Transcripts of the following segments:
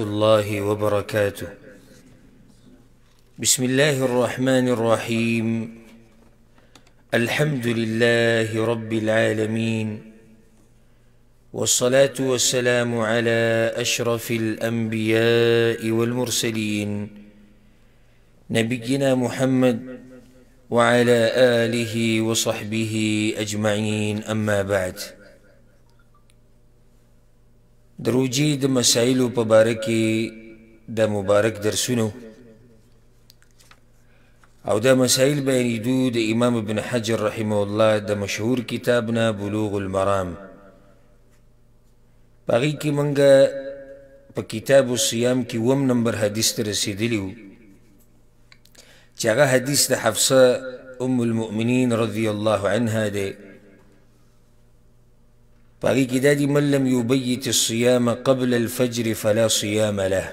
الله وبركاته بسم الله الرحمن الرحيم الحمد لله رب العالمين والصلاة والسلام على أشرف الأنبياء والمرسلين نبينا محمد وعلى آله وصحبه أجمعين أما بعد د روجي د مسایلو په باره کې د مبارک درسونو او دا مسایل بیانېدو د امام ابن حجر رحمه الله د مشهور کتاب نه بلوغ المرام په هغې کې موږ په کتاب الصیام کې اووم نمبر حدیث ته رسېدلي وو چې هغه حدیث د حفصه ام المؤمنین رضی الله عنها دی پاگی کی دادی من لم یبیت الصیام قبل الفجر فلا صیام له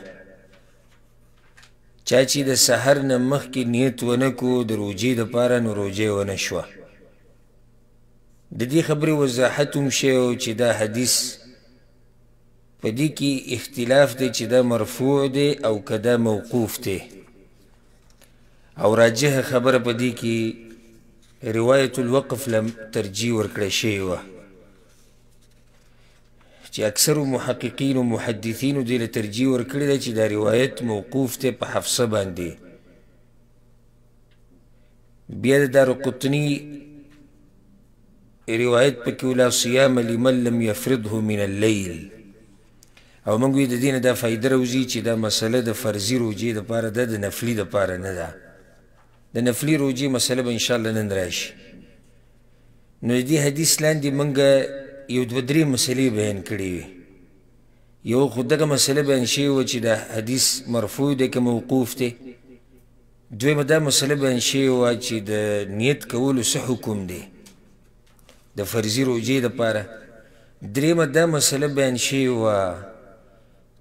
چا چې د سحر نه مخکې نیت ونه کو د روجې دپاره نو روجې ونه شوه د دې خبرې وضاحت هم شی او چې دا حدیث په دې کې اختلاف دی چې دا مرفوع دی او که دا موقوف دی او راجحه خبره په دې کې روایت الوقف لم ترجیح ورکړی شوې وه چې اکثر محققین او محدثین دې له ترجیح ورکړي ده چې دا روایت موقوف ته په حفصه باندې بیا د دار قطنی روایت په کې ولا صيام لمن لم يفرضه من الليل او موږ د دین د فائدې روزي چې دا مسله د فرضي روزي د پاره د نفلي د پاره نه ده د نفلي روزي مسله به ان شاء الله نن راشي نو دې حدیث لاندې موږ یو دوه درې مسلې بیان کړې وي یو خو دغه مسله بیان شوې وه چې د حدیث مرفوع دی که موقوف دی دویمه دا مسله بیان شوې وه چې د نیت کولو څه حکم دی د فرضي روجې دپاره درېمه دا مسله بیان شوې وه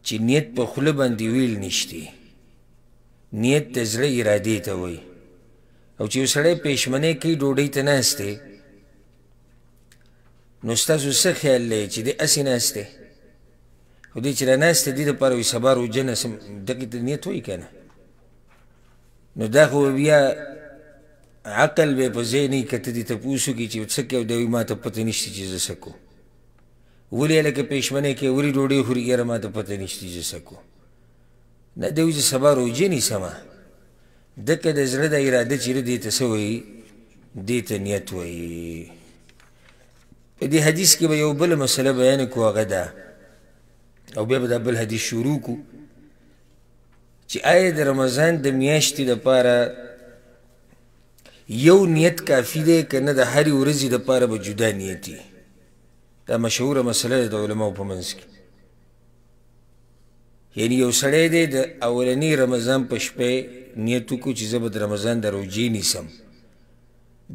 چې نیت په خوله باندې ویل نشتی نیت د زړه ارادې ته وایي او چې یو سړی پېشمنۍ کوي ډوډۍ ته ناست دی نو ستاسو څه خیال دی چې دی هسې ناست دی خو دی چې را ناست دی دپاره وي سبا روژه نه سم دغې ته نیت وایي که نه نو دا خو بیا عقل به په ځای نه وي که ته دې تپوس وکړي چې څه کوي دی ما ته پته نشته چې زه څه کوم ولې هلکه پېشمنۍ کې ورې ډوډۍ خوري یاره ما ته پته نشته چې څه کوم نه دی چې سبا روژه نیسمه دکه د زړه د اراده چې دې ته څه وایي دې ته نیت وایي په دې حدیث کې به یو بل مسله بیان کو هغه ده او بیا به دا بل حدیث شروع کو چې آیا د رمضان د میاشتې دپاره یو نیت کافي دی که نه د هرې ورځې دپاره به جدا نیت دا مشهوره مسله ده د علماو په منځ کې یعنی یو سړی دی د اولنی رمضان په شپې نیت وکړو چې زه به د رمضان د روجې نیسم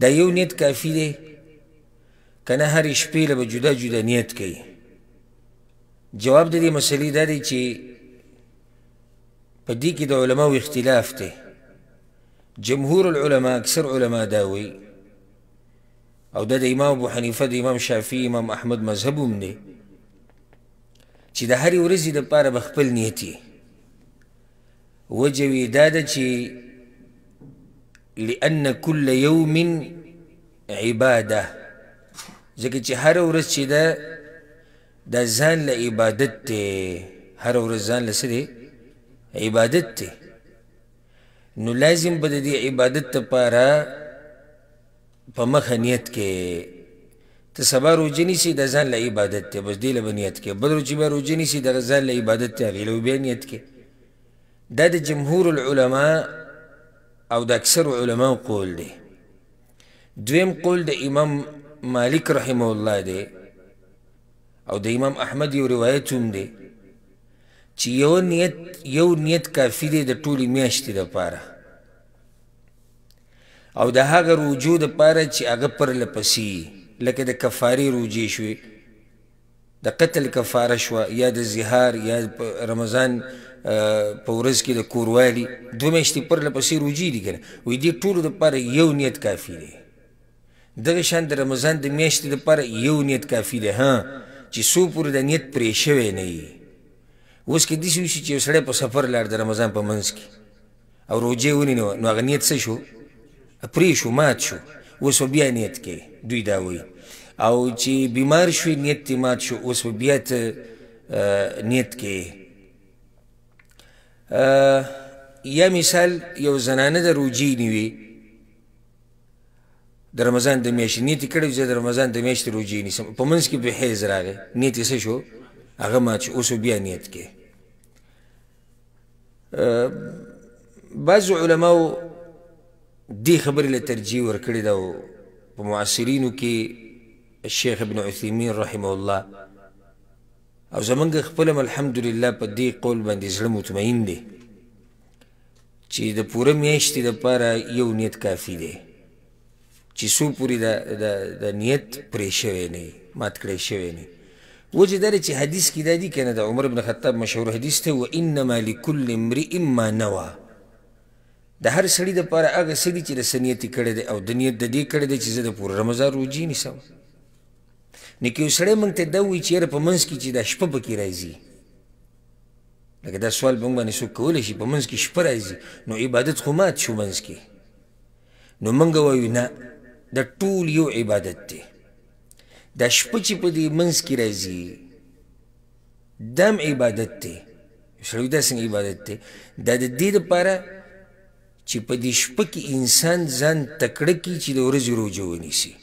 دا یو نیت کافي دی کنه هرې شپې له به جدا جدا نیت کوي جواب د دې مسلې دا دی چې په دې کې د علماو اختلاف دی جمهور العلماء اکثر علما دا وی او دا د امام ابو حنیفه د امام شافعي امام احمد مذهب هم دی چې د هرې ورځې دپاره به خپل نیت یې وجه یې دا ده چې لأن كل يوم عباده ځکه چې هر ورځ چې ده د ځان له عبادت دی هر ورځ ځان له څه عبادت دی نو لازم به د دې عبادت لپاره په مخه نیت کې ته سبا روژه نیسي د ځان له عبادت دی بس دې له به نیت کې بل ورځ چې بیا روژه نیسي د ځان له عبادت دی هغې له بیا نیت کې دا د جمهور العلما او د اکثر علماو قول دی دویم قول د امام مالک رحمه الله دی او د امام احمد یو روایت هم دی چې یو نیت یو نیت کافی دی د ټولې میاشتې دپاره او د هغه روجو دپاره چې هغه پرله پسې لکه د کفارې روجې شوې د قتل کفاره شوه یا د زهار یا رمضان په ورځ کې د کوروالي دوه میاشتې پرله پسې روجې دي که نه وایي دې ټولو دپاره یو نیت کافي دی دغه شان د رمضان د میاشتې لپاره یو نیت کافي دی ها چې څو پورې د نیت پرې شوی نه وي اوس که داسې وشي چې یو سړی په سفر لاړ د رمضان په منځ کې او روجې ونیو نو هغه نیت څه شو پرې شو مات شو اوس به بیا نیت کوي دوی دا وایي او چې بیمار شوې نیت تې مات شو اوس به بیا ته نیت کوي یا مثال یو زنانه د روجې نیوي د رمضان د میاشتې نیت کړی چې د رمضان د میاشتې روجې نیسم په منځ کې به حیز راغی نیت یې څه شو هغه ما چې اوس بیا نیت کې بعض علماو دې خبرې له ترجیح ورکړې ده او په معاصرینو کې شیخ ابن عثیمین رحمه الله او زمونږ خپل الحمدلله په دې قول باندې زړه مطمئن دی چې د پوره میاشتې دپاره یو نیت کافي دی چې سو پوری د د نیت پرې شوی نه مات کړی شوی نه وجه دا چې حدیث کې دا دی کنه د عمر بن خطاب مشهور حدیث ته و انما لكل امرئ ما نوى د هر سړي د پاره هغه سړي چې د سنیتی کړي دی او د نیت د دې کړي دی چې زه د پور رمضان روجي نیسم نکي سړی مونږ ته دا وی چې په منځ کې چې د شپه پکې راځي لکه دا سوال به مونږ باندې څوک کولی شي په منځ کې شپه راځي نو عبادت خو مات شو منځ کې نو مونږ وایو نه د ټول یو عبادت دی د شپه چې په دې منځ کې راځي دم عبادت دی سړی دا څنګه عبادت دی دا د دې لپاره چې په دې شپه کې انسان ځان تکړه کړي چې د ورځې روژه ونیسي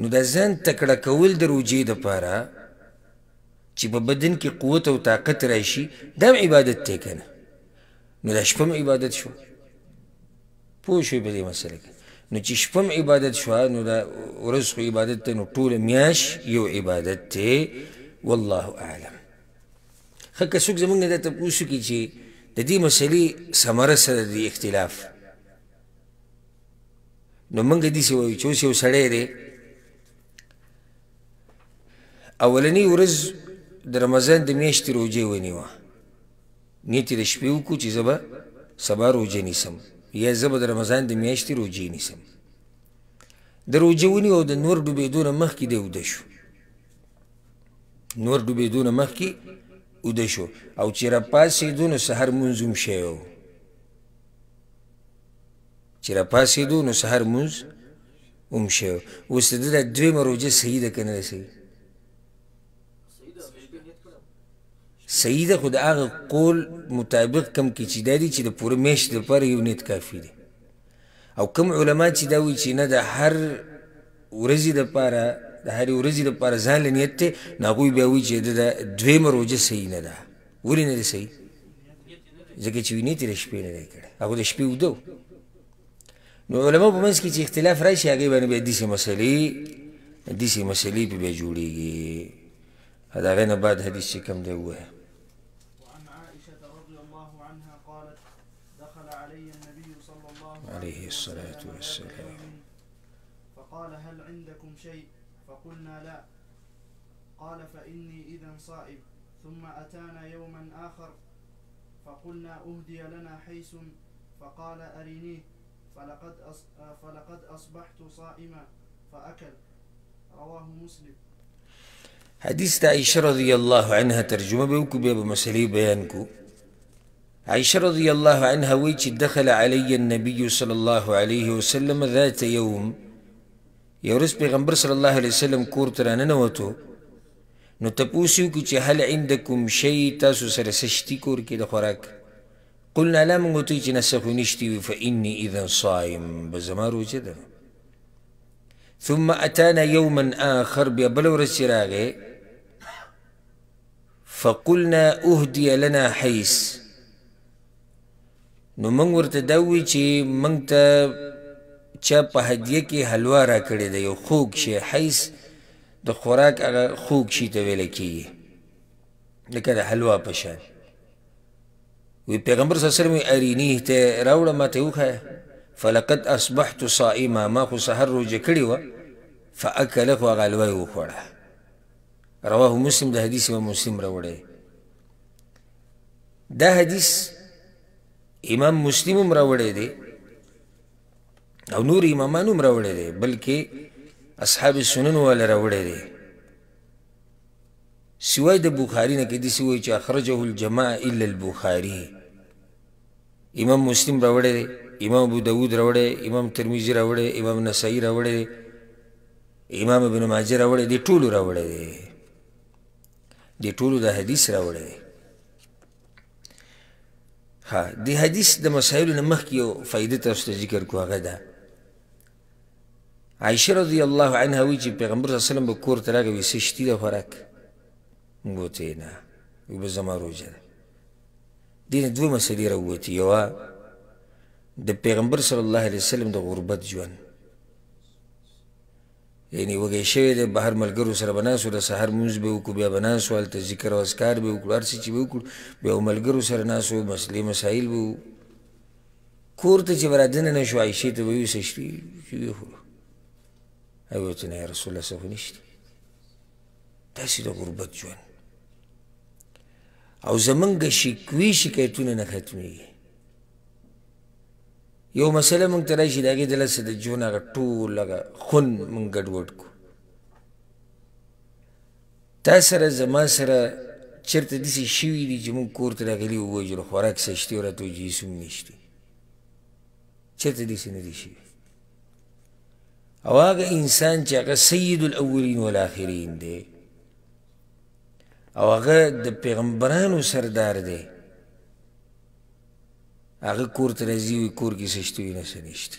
نو دا ځان تکړه کول د روژې دپاره چې په بدن کې قوت او طاقت راشي دم عبادت دی که نه نو دا شپه عبادت شو پوه شوې په دې مسله کې نو چې شپم عبادت شو نو دا ورځ خو عبادت ته نو ټول میاش یو عبادت ته والله اعلم خکه څوک زمونږ نه د تاسو کې چې د دې مسلې ثمره سره د اختلاف نو موږ دې څه وایو چې اوس یو سړی دی اولنی ورځ د رمضان د میاشتې روجې ونیوه نیت یې د شپې وکړو چې زه به سبا روجه نیسم یا زه به د رمضان د میاشتې روجې نیسم د روجې ونیو او د نور ډوبېدو نه مخکې دی اوده شو نور ډوبېدو نه مخکې اوده شو او چې راپاڅېدو نو سهار مونځ هم شوی و چې راپاڅېدو نو سهار مونځ هم شوی و اوس د ده دا دویمه روجه صحیح ده که نه ده صحیح صحیح ده خو د هغه قول مطابق کم کې چې دا دي چې د پوره میاشتې دپاره یو نیت کافي دی او کم علما چې دا وایي چې نه د هر ورځې دپاره د هرې ورځې دپاره ځان له نیت دی نو هغوی بیا وایي چې د دویمه روجه صحیح نه ده ولې نه ده صحیح ځکه چې نیت یې د شپې نه دی کړی هغو د شپې اوده نو علما په منځ کې چې اختلاف راشي هغې باندې بیا داسې مسلې داسې مسلې پې بیا جوړېږي د هغې نه بعد حدیث چې کوم دی ووایه عليه الصلاة والسلام فقال هل عندكم شيء فقلنا لا قال فإني إذا صائم ثم أتانا يوما آخر فقلنا أهدي لنا حيس فقال أرينيه فلقد, فلقد أصبحت صائما فأكل رواه مسلم حديث عائشة رضي الله عنها ترجمة بيوكو بيبا مسلي بيانكو عائشه رضی الله عنها وی چې دخل علی النبي صلی الله علیه وسلم ذات یوم یو ورځ پیغمبر صلی الله علیه وسلم کور ته راننوتو نو تپوس یو چې هل عندکم شی تاسو سره سشتی کور کې د خوراک قلنا لا موږ ته چې نسخو نشتی وي فإني إذا صائم به زما روژه ده ثم أتانا يوما آخر بیا بله ورځ چې راغی فقلنا أهدي لنا حیث نو موږ ورته دا وی چې موږ ته چا په هدیه کې حلوا را کړی دی یو خوږ شی حیث د خوراک هغه خوږ شي ته ویل کېږي لکه د حلوا په شان وی پیغمبر صلی الله علیه وسلم ارینی ته راوړه ماته وخایه فلقد اصبحت صائما ما خو سحر روجه کړې وه فاکله هغه حلوا یې وخوړه رواه مسلم د حدیث و مسلم راوړی دا حدیث امام مسلم هم راوړی دی او نور امامان هم راوړی دی بلکې اصحاب سنن والا راوړی دی سوای د بخاری نه کې داسې وایي چې اخرجه الجماع الا البخاري امام مسلم راوړی دی امام ابو داود راوړی امام ترمیزی راوړی امام نسائی راوړی امام ابن ماجه راوړی دی ټولو راوړی دی د ټولو د حدیث راوړی دی ها دی حدیث د مسایلو نه مخکې یو فایده تاسو ته ذکر کړو هغه ده عایشه رضی الله عنها وایي چې پیغمبر صلی وسلم به کور ته راغی وایي څه شتي ده خوراک موږ ورته یې نه وایي به زما روژه ده دې نه دوه مسلې راووتې یوه د پیغمبر صلی الله علیه وسلم د غربت ژوند یعنی وږی شوی دی بهر ملګرو سره به ناستو د سهار مونځ به وکړو بیا به ناستو هلته ذکر او اذکار به وکړو هر څه چې به وکړو بیا به ملګرو سره ناستو مسلې مسایل به کور ته چې به را دننه شو عایشې ته به وي څه شتي چې ویې خورو هغې ویل چې نه یا رسول الله څه خو نشته داسې د غربت ژوند او زمونږ شکوي شکایتونه نه ختمېږي یو مسله مونږ ته راشي د هغې د لسې د جون هغه ټول هغه خون مونږ ګډوډ کړو تا سره زما سره چېرته داسې شوي دي چې مونږ کور ته راغلي ووژلو خوراک څه شتي او راته وجي هېڅ هم نشتي چېرته داسې نه دي شوي او هغه انسان چې هغه سید الاولین والآخرین دی او هغه د پیغمبرانو سردار دی هغه کور ته راځي وي کور کې څه شته وي نه څه نشته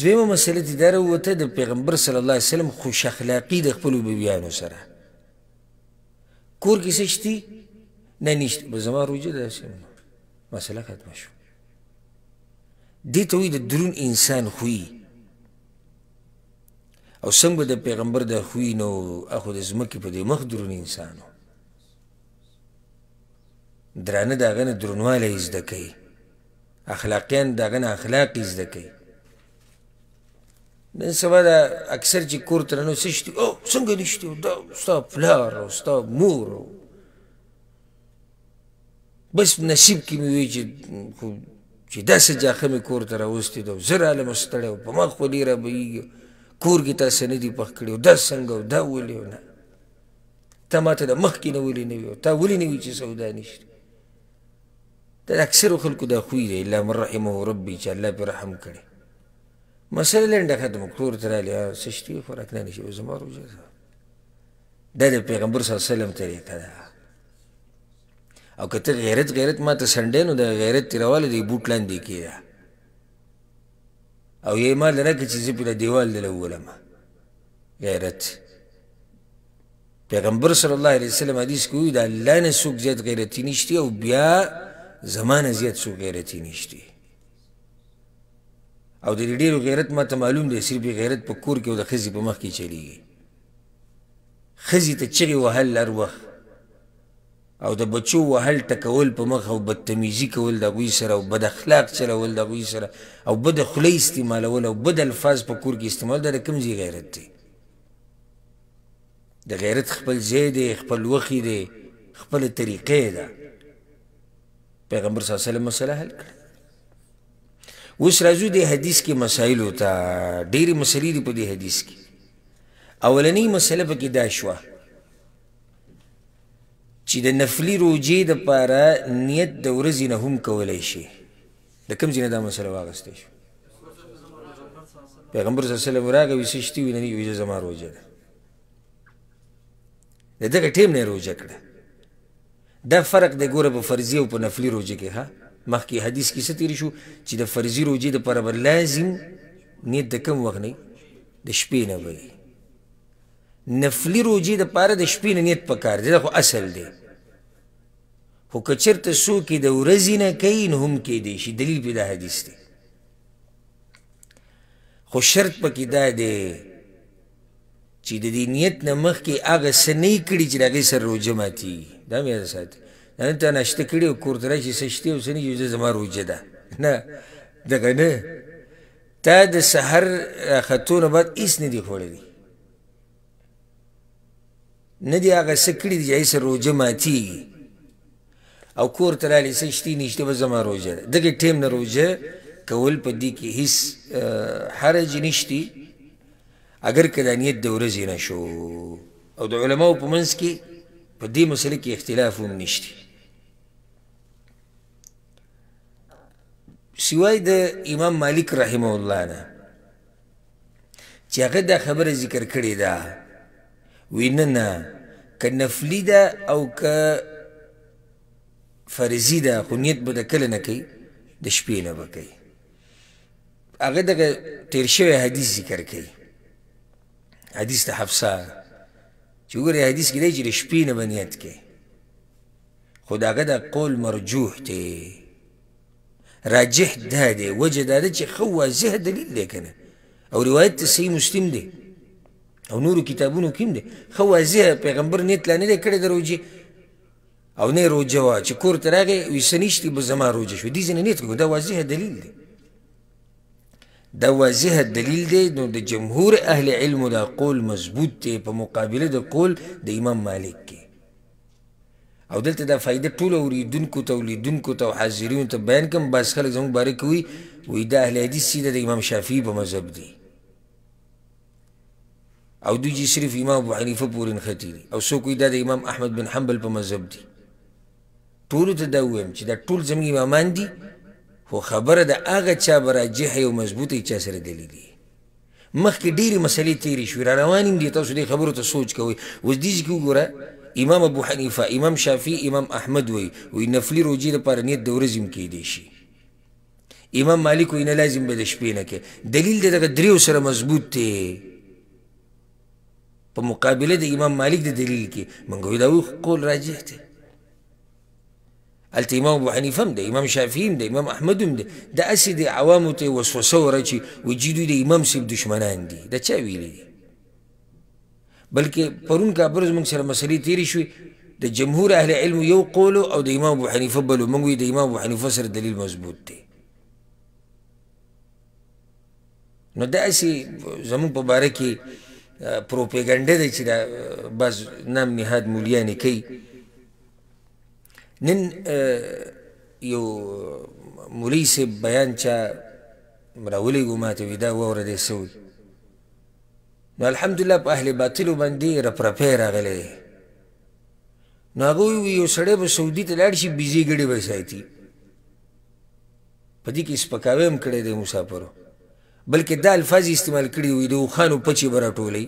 دویمه مسله چې دا راووته د پیغمبر صلی الله علیه وسلم خوش اخلاقي د خپلو بیبیانو سره کور کې څه شته نه نشته به زما روجه داسې مسله ختمه شو دې ته وایي د درون انسان خوی او څنګه به د پیغمبر د خوی نو اخو د ځمکې په دې مخ درون انسان و درانه د هغه نه درونوالی زده کوي اخلاقیان د هغه نه اخلاق زده کوي نن سبا د اکثر چې کور ته ننوځي څه شتي او څنګه دې شتي دا ستا پلار او ستا مور او بس نصیب کې مې وي چې چې داسې جاخه مې کور ته راوستې ده زه رالم ستړی او په ما خولې رابهیږي کور کې تاسې نه دي پخ کړي دا څنګه او دا ولې نه تا ماته د مخکې نه ولې نه وي تا ولې نه وي چې سودا نشته د اکثر خلکو دا خوی دی الله من رحمه ربي چې الله پر رحم کړي مسله لنډه ختم کور ته رالی سشتي فرق نه نشي زما روژه ده دا د پیغمبر صلی الله علیه وسلم طریقه ده او که ته غیرت غیرت ما ته سنډې نو د غیرت تېرواله دی بوټ لاندې کېده او یې ما لره کې چې زه پرې دیوال دله وولم غیرت پیغمبر صلی الله علیه وسلم حدیث کې وایي د الله نه څوک زیات غیرتي نشتی او بیا زمانه زیات څوک غیرتي نشتی او د ډیرو غیرت ماته معلوم دی صرف غیرت په کور کې او د ښځې په مخ کې چلیږي ښځې ته چغې وهل هر وخت او د بچو وهل ټکول په مخ او بدتمیزي کول د هغوی سره او بد اخلاق چلول د هغوی سره او بد خولۍ استعمالول او بد الفاظ په کور کې استعمال دا د کوم ځای غیرت دی د غیرت خپل ځای دی خپل وخت دی خپل طریقې ده پیغمبر صلی الله علیه وسلم مسله حل کړ اوس راځو د حدیث کې مسایل وتا ډېری مسلې دي په دې حدیث کې اولنۍ مسله پکې دا شوه چې د نفلي روجې د پاره نیت د ورځې نه هم کولی شي د کوم ځای نه دا مسله واغستی شو پیغمبر صلی الله علیه وسلم راغی وسشتي ویني ویژه زما روجه ده د دغه ټیم نه روجه کړه دا فرق دی ګوره په فرضي او په نفلي روزه کې ها مخکې حدیث کې ستیری شو چې د فرضي روزې د پر لازم نیت د کم وخت نه د شپې نه وي نفلي روزې د پاره د شپې نه نیت پکار دی دا خو اصل دی خو که چېرته څوک د ورځې نه کوي نو هم کیدی شي دلیل پې دا حدیث دی خو شرط پکې دا دی چې د دې نیت نه مخکې هغه څه نه کړي چې د هغې سره روژه ماتېږي دا مې یاد ساتي نن تا ناشته کړې او کور ته راشي څه شته او څه نه یو زما روجه ده نه دغه نه تا د سحر راختو نه بعد هېڅ نه دي خوړلي نه دي هغه څه کړي دي چې هېڅ روجه ماتېږي او کور ته رالی څه شتي نشته به زما روجه ده دغه ټیم نه روجه کول په دې کې هېڅ حرج نشتی اگر که د نیت د ورځې نه شو او د علماو په منځ کې په دې مسله کې اختلاف هم نشته سوای د امام مالک رحمه الله نه چې هغه دا خبره ذکر کړې ده وی نه نه که نفلي ده او که فرضي ده خو نیت به د کله نه کوي د شپې نه به کوي هغه دغه تیر شوی حدیث ذکر کوي حدیث د حفصه چې ګورې حدیث کې دی چې د شپې نه به نیت کې خو د هغه د قول مرجوح دی راجح دا دی وجه دا ده چې ښه واضح دلیل دی که نه او روایت ته صحیح مسلم دی او نورو کتابونو کې هم دی ښه واضح پیغمبر نیت لا نه دی کړی د روجې او نه یې روجه وه چې کور ته راغی ویسه نشتې به زما روجه شو دې ځینې نیت کوو دا واضح دلیل دی دا واضح دلیل دی نو د جمهور اهل علم دا قول مضبوط دی په مقابله د قول د امام مالک کې او دلته دا فائده ټول اوریدونکو ته ولیدونکو ته حاضرینو ته بیان کوم بس خلک زموږ باره کې وي وایي دا اهل حدیث سیده د امام شافعي په مذهب دی او دوی چې صرف امام ابو حنیفه پورې نښتي دي او څوک وایي دا د امام احمد بن حنبل په مذهب دی ټولو ته دا ووایم چې دا ټول زموږ امامان دي خو خبره د هغه چا به راجحه او مضبوطه چا سره دلیلي مخکې ډېرې مسلې تېرې شوې را روانې هم دي تاسو دې خبرو ته سوچ کوئ اوس دې ځکې وګوره امام ابو حنیفه امام شافعی امام احمد وی وی نفلی روجی لپاره نیت د ورځې هم کیدی شي امام مالک وی نه لازم به د شپې نه کې دلیل د دغه دریو سره مضبوط دی په مقابله د امام مالک د دلیل کې موږ وی دا قول راجح دی هلته امام ابو حنیفه هم دی امام شافعي هم دی امام احمد هم دی دا هسې د عوامو ته یې وسوسه وره چې وجي دوی د امام صاحب دشمنان دي دا چا ویلی دی بلکې پرون کابر زموږ سره مسلې تېرې شوې د جمهور اهل علم یو قولو او د امام ابو حنیفه بلو موږ وایو د امام ابو حنیفه سره دلیل مضبوط دی نو دا هسې زموږ په باره کې پروپیګنډه ده چې دا بعض نام نهاد مولیانې کوي نن یو مولوي صاحب بیان چا راولېږو ماته وي دا واوره دی څه وي نو الحمدلله په اهل باطلو باندې رپرپی راغلی دی نو هغه وی یو سړی به سعودي ته لاړ شي بیزي ګړې به ساتي په دې کې سپکاوی هم کړی دی مسافرو بلکې دا الفاظ استعمال کړي وي د اوښانو پچې به راټولوي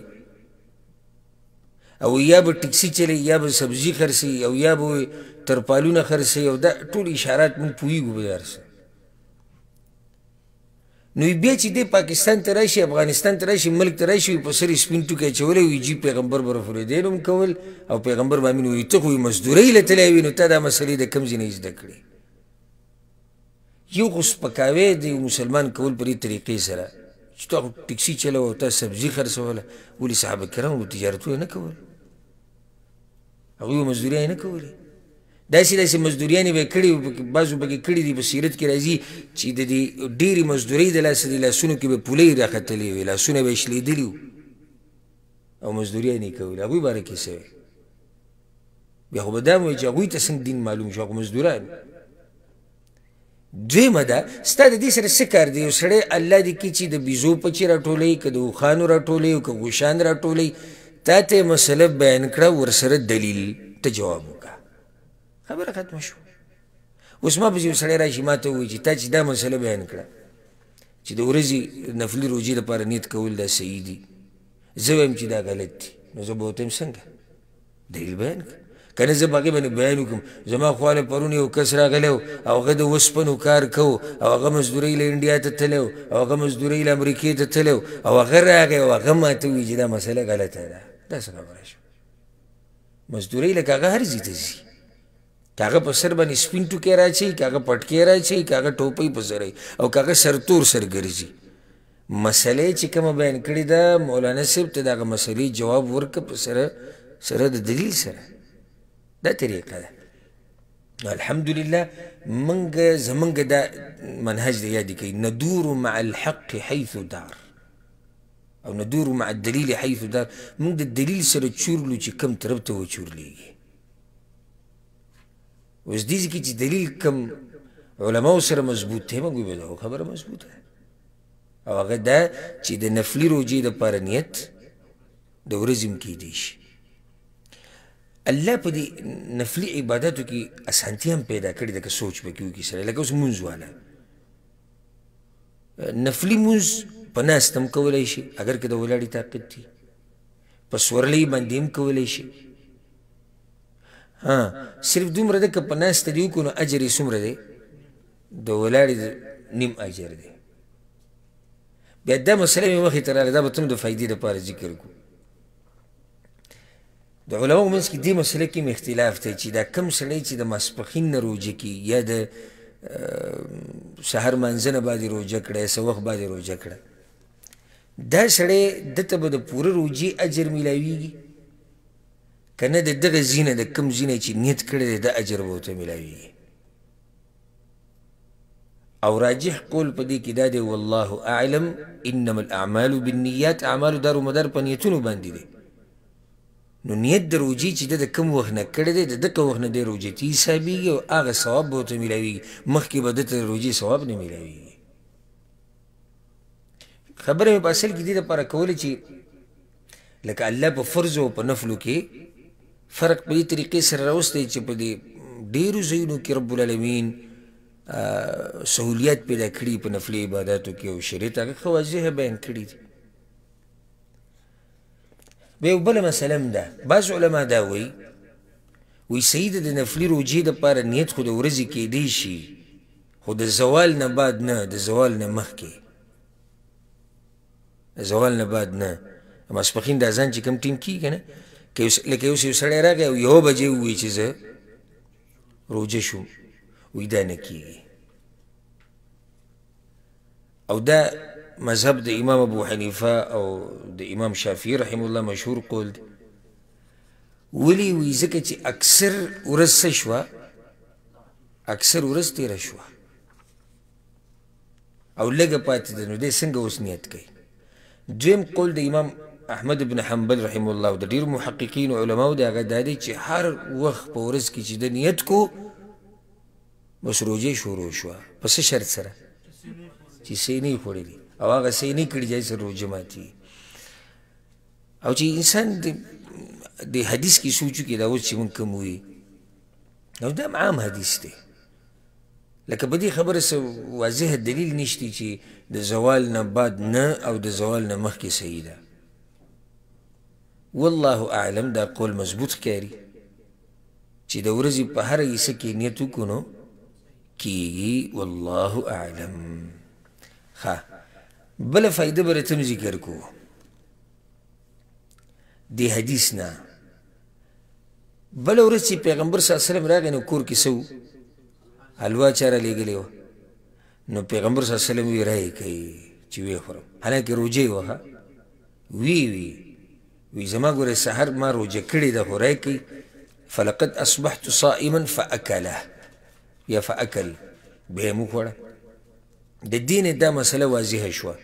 او یا به ټکسي چلی یا به سبزي خرڅي او یا به ترپالونه خرڅي او دا ټول اشارات مونږ پوهېږو به درسه نو بیا چې دی پاکستان ته راشي افغانستان ته راشي ملک ته راشي په سر یې سپین ټوکی اچولی وي جي پیغمبر به رفردین هم کول او پیغمبر به امین وایي ته خو یې مزدورۍ لتلی وي نو تا دا مسلې د کوم ځای نه زده کړې یو خو سپکاوی د مسلمان کول په دې طریقې سره چې تا خو ټکسي چلوه او تا سبزي خرڅوله ولې صحابه کرامو تجارتونه نه کول هغوی به مزدورۍ نه کولې داسې داسې مزدوریانې به یې کړي وو بعضو پکې کړي دي په سیرت کې راځي چې د دې ډېرې مزدورۍ د لاسه د لاسونو کې به پولۍ راختلې وې لاسونه به یې شلېدلي وو او مزدوریانې یې کولې هغوی باره کې څه بیا خو به دا وایي چې هغوی ته څنګه دین معلوم شو هغو مزدوران دویمه ده ستا د دې سره څه کار دی یو سړی الله دې کې چې د بیزو پچې راټولوي که د اوښانو راټولوي که غوشان راټولوي تا ته مسله بیان کړه ورسره دلیل ته جواب وکړه خبره ختمه شو اوس ما پسې یو سړی راشي ما ته ووایي چې تا چې دا مسله بیان کړه چې د ورځې نفلي روجې لپاره نیت کول دا صحیح دي زه وایم چې دا غلط دي نو زه به ورته وایم څنګه دلیل بیان کړه که نه زه به هغې باندې بیان وکړم زما خواله پرون یو کس راغلی و او هغه د اوسپنو کار کوو او هغه مزدورۍ له انډیا ته تللی او هغه مزدورۍ له امریکې ته تللی او هغه راغی او هغه ما ته ووایي چې دا مسله غلطه ده دا څنګه خبره شو مزدوري لکه هغه هر ځای ته ځي کاغه په سر باندې سپین ټوکې راځي کاغه پټکې راځي کاغه ټوپۍ په سر او کاغه سرتور سر ګرځي مسلې چې کوم بیان کړی دا مولانا صاحب ته دغه مسلې جواب ورک په سره سره د دلیل سره دا طریقه ده الحمدلله منګه زمنګه دا منهج دی یاد کی ندور مع الحق حيث دار او ندور مع الدلیل حیث دار موږ د دلیل سره چورلو چې کم طرف ته وچورلیږي اوس دې کې چې دلیل کم علماو سره مضبوط دی موږ به دا خبره مضبوطه او هغه دا چې د نفلي روجې دپاره نیت د ورځې هم کیدی شي الله په دې نفلي عبادتو کې اسانتیا هم پیدا کړې ده که سوچ پکې وکړي سره لکه اوس لمونځ والا نفلي مونځ په ناست هم کولی شي اگر که د ولاړې طاقت دي په سورلۍ باندې هم کولی شي ها صرف دومره ده که په ناسته دي وکړو نو اجر یې څومره دی د ولاړې نیم اجر دی بیا دا مسله مې مخې ته راغله دا به تم د فایدې دپاره ذکر کړو د علماو منځ کې دې مسله کې مې اختلاف دی چې دا کم سړی چې د ماسپښین نه روجه کي یا د سحر منځنه باندې روجه کړی څه وخت باندې روجه کړی دا سړی دته به د پوره روجې اجر میلاویږي که نه د دغه زینه د کم زینه چې نیت کړی دی د اجر به ورته میلاویږي او راجح قول په دې کې دا دی والله اعلم انما الاعمال بالنیات اعمال دار و مدار په نیتونو باندې دی نو نیت د روجې چې د کم وخت نه کړی دی د دغه وخت نه دی روجې ته حسابیږي او هغه ثواب به ورته میلاویږي مخکې به دته روجې ثواب نه میلاویږي خبره په اصل کې دې لپاره کولې چې لکه الله په فرض او په نفلو کې فرق په دې طریقې سره راوستي چې په دې ډیرو ځایونو کې رب العالمین سهولیت پیدا کړي په نفلي عباداتو کې او شریعت هغه ښه واضح بیان کړي دي بیا یو بله مسله هم ده بعض علما دا وایي وایي صحیح د نفلي روجې دپاره نیت خو د ورځې کیدی شي خو د زوال نه بعد نه د زوال نه مخکې زوال نه بعد نه ماسپخین د ځان چې کم ټیم کی کنه لکه یو یو سړی راغی او یو بجې وی چې زه روجه شو وی دا نه کیږي او دا مذهب د امام ابو حنیفه او د امام شافعی رحم الله مشهور قول دی ولی وی ځکه چې اکثر ورس شوه اکثر ورس تیره شوه او لږه پاتې ده نو دی څنګه اوس نیت کوي دویم قول د امام احمد بن حنبل رحم الله د ډیر محققین او علماو دا هغه د چې هر وخت په ورځ کې چې د نیت کو بس روزه شروع شو پس شرط سره چې سینې خوړلې او هغه سینې کړي ځای سره روزه ماتي او چې انسان د حدیث کې سوچو کې دا اوس چې مونږ کوم وي نو دا عام حدیث دی لکه په دې خبره څه واضح دلیل نشتی چې د زوال نه بعد نه او د زوال نه مخکې صحیح ده والله اعلم دا قول مضبوط ښکاري چې د ورځې په هر حصه کې نیت وکړو نو کیږي والله اعلم ښه بله فایده به راته ذکر کوو دې حدیث نه بله ورځ چې پیغمبر صلی الله علیه وسلم راغی نو کور کې څه حلوا چاره لګلې و نو پیغمبر صلی الله علیه وسلم وی راي کوي چې وی خورم حالانکه روجه وه وی وی وی زما ګوره سحر ما روجه کړې ده خو رای کوي فلقد اصبحت صائما فاكله یا فاكل به مو خوړه د دین دا مسله واضحه شوه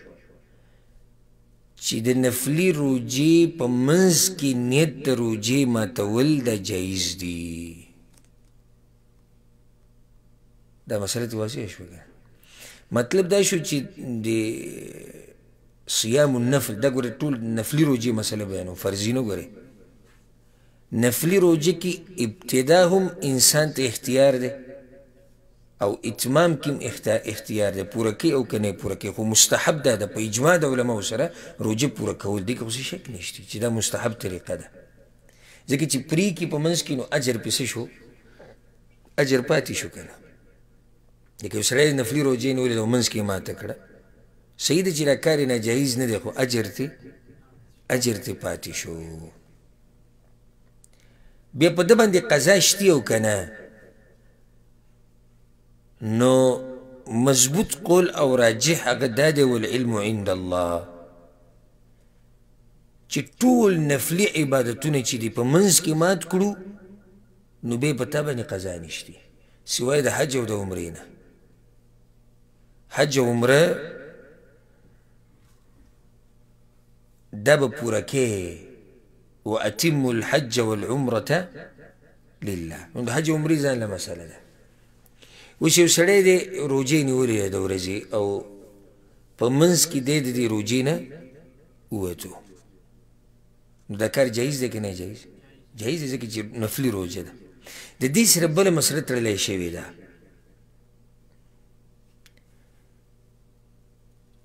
چې د نفلی روجې په منځ کې نیت د روجې ماتول د جایز دی دا مسله ته واضح شو مطلب دا شو چې د صيام النفل دا ګوره ټول نفلي روزي مسله بیانو فرضي نه ګوره نفلي روزي کې ابتدا هم انسان ته اختیار دی او اتمام کیم اختیار دی پوره کوي او که نه پوره کوي خو مستحب ده د په اجماع د علماو سره روزه پوره کول دی که شک نشته چې دا مستحب طریقه ده ځکه چې پری کې په منځ کې نو اجر پسې شو اجر پاتې شو که نه لکه یو سړی نفلي روجې نیولې ده منځ کې یې ماته کړه صحیح ده چې دا کار یې ناجایز نه دی خو اجر تې اجر تې پاتې شو بیا په ده باندې قضا شتي او که نه نو مضبوط قول او راجح هغه دا دی والعلم عند الله چې ټول نفلي عبادتونه چې دي په منځ کې مات کړو نو بیا په تا باندې قضا نشتي سوای د حج او د عمرې نه حج و عمره ده به پوره کې واتم الحج والعمره لله نو د حج عمرې ځان له مسله ده اوس یو سړی دی روجې نیولې ده د ورځې او په منځ کې دی د دې روجې نه ووتو نو دا کار جایز دی که نه جایز جایز دی ځکه چې نفلي روجه ده د دې سره بله مسله تړلی شوې ده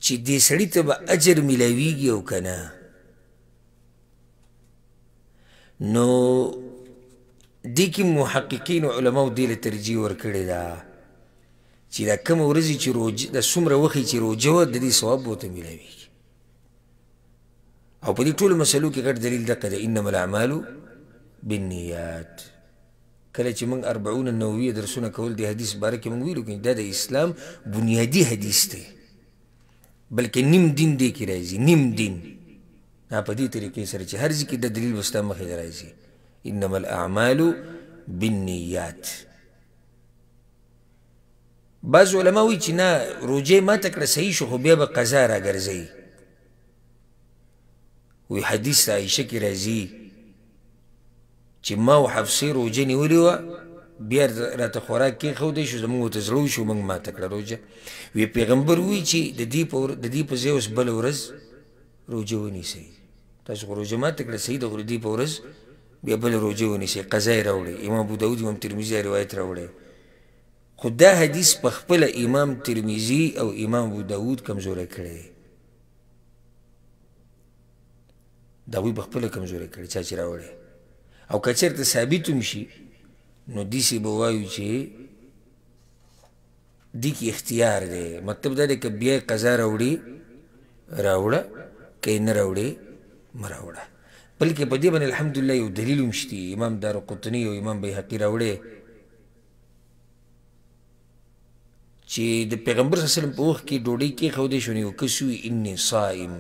چې دې سړي ته به اجر ملاویږي او که نه نو دې کې محققینو علماو دې له ترجیح ورکړې ده چې دا کومه ورځې چې روج د څومره وخې چې روجه وه د دې ثواب ورته ملاویږي او په دې ټولو مسلو کې ګډ دلیل دقه ده انما الاعمالو بالنیات کله چې موږ اربعون النوویه درسونه کول د حدیث باره کې موږ ویلو دا د اسلام بنیادي حدیث دی بلکې نیم دین دی کې راځي نیم دین دا په دې طریقې سره چې هر ځکه د دلیل وستا مخې راځي انما الاعمال بالنیات بعض علما وی چې نه روجه ما تکړه صحیح شو خو بیا به قضا راګرځي وی حدیث عائشه کې راځي چې ما او حفصه روجه نیولې وه بیا راته خوراک کېښودی شو زموږ ورته زړه شو موږ ماته کړه روژه وی پیغمبر وایي چې د دې په د دې په ځای اوس بله ورځ روژه ونیسئ تاسو خو روژه ماته کړه صحیح ده خو د دې په ورځ بیا بله روژه ونیسئ قضا یې راوړی امام ابوداود امام ترمیزي روایت راوړی خو دا حدیث په خپله امام ترمیزي او امام ابوداود کمزوری کړی دی دا هغوی په خپله کمزوری کړی چا چې راوړی او که چېرته ثابت هم شي نو دیسی به وایو چې دی کې اختیار دی مطلب دا دی که بیا قضا راوړي راوړه که نه راوړي مه راوړه بلکې په دې باندې الحمدلله یو دلیل هم شته امام دار قطني او امام بیحقي راوړی چې د پیغمبر صلی الله علیه وسلم په وخت کې ډوډۍ کې خو دې شونې وکسوي انی صائم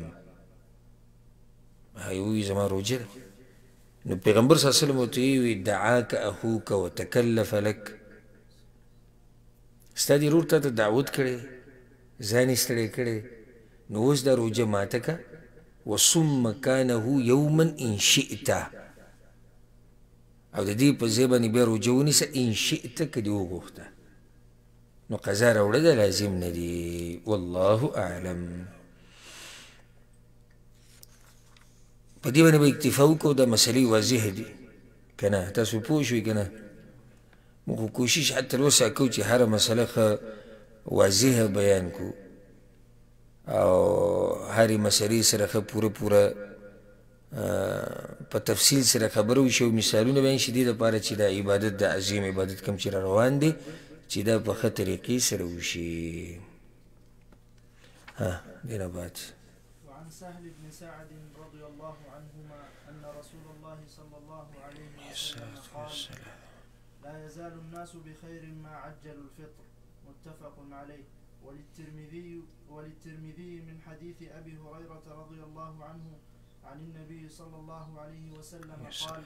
هایوی زما روجه نو پیغمبر صلی الله علیه وسلم ته وی دعاک اخوک وتکلف لك ستادي رور ته دعوت کړي ځان یې ستړی کړي نو اوس دا روجه ماته کا وصم مکانه یوما ان شئت او د دې په ځای باندې بیا روجه ونیسه ان شئت که دې وغوښته نو قضا راوړه دا لازم نه دي والله اعلم په دې باندې به اکتفا وکړو دا مسلې واضحه دي که نه تاسو پوه شوئ که نه موږ خو کوشش حد تراوسه کوو چې هره مسله ښه واضحه بیان کړو او هرې مسلې سره ښه پوره پوره په تفصیل سره خبره وشي او مثالونه بیان شي دې دپاره چې دا عبادت د عظیم عبادت کوم چې را روان دی چې دا په ښه طریقې سره وشي ها دې نه بعد وعن سهل بن سعد يزال الناس بخير ما عجلوا الفطر متفق عليه وللترمذي وللترمذي من حديث أبي هريرة رضي الله عنه عن النبي صلى الله عليه وسلم قال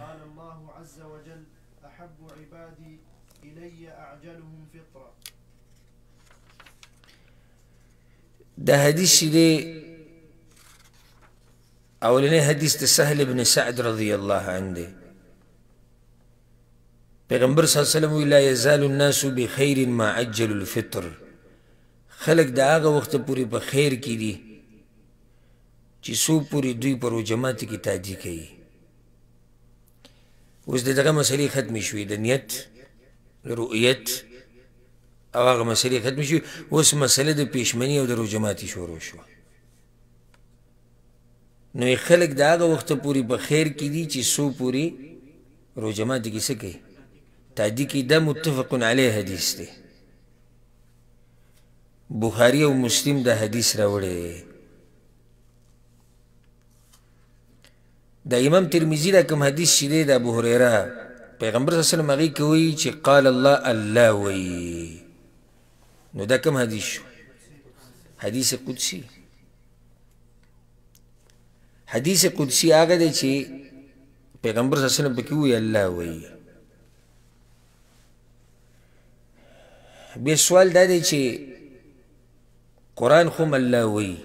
قال الله عز وجل أحب عبادي إلي أعجلهم فطرا ده حديث دي أولين حديث سهل بن سعد رضي الله عنه پیغمبر صلی الله علیه وسلم لا یزال الناس بخير ما عجل الفطر خلق د هغه وخت پوری په خیر کې دي چې سو پوری دوی پر جماعت کې تاجی کوي اوس دغه مسلې ختمې شوې د نیت رؤیت او هغه مسلې ختم شي اوس مسله د پېشمنی او د رجماتي شروع شو نو خلک دا هغه وخت پوری په خیر کې دي چې سو پوری رجماتي کې څه کوي تعدی کی دا متفق علیه حدیث دی بخاری او مسلم دا حدیث راوړی دی د امام ترمذی دا کوم حدیث چې دی د ابو هريره پیغمبر صلی الله علیه وسلم هغه کوي چې قال الله الله وی نو دا کوم حدیث شو حدیث قدسی حدیث قدسی هغه دی چې پیغمبر صلی الله علیه وسلم پکې وی الله وی بیا سوال دا دی چې قرآن خو الله وایي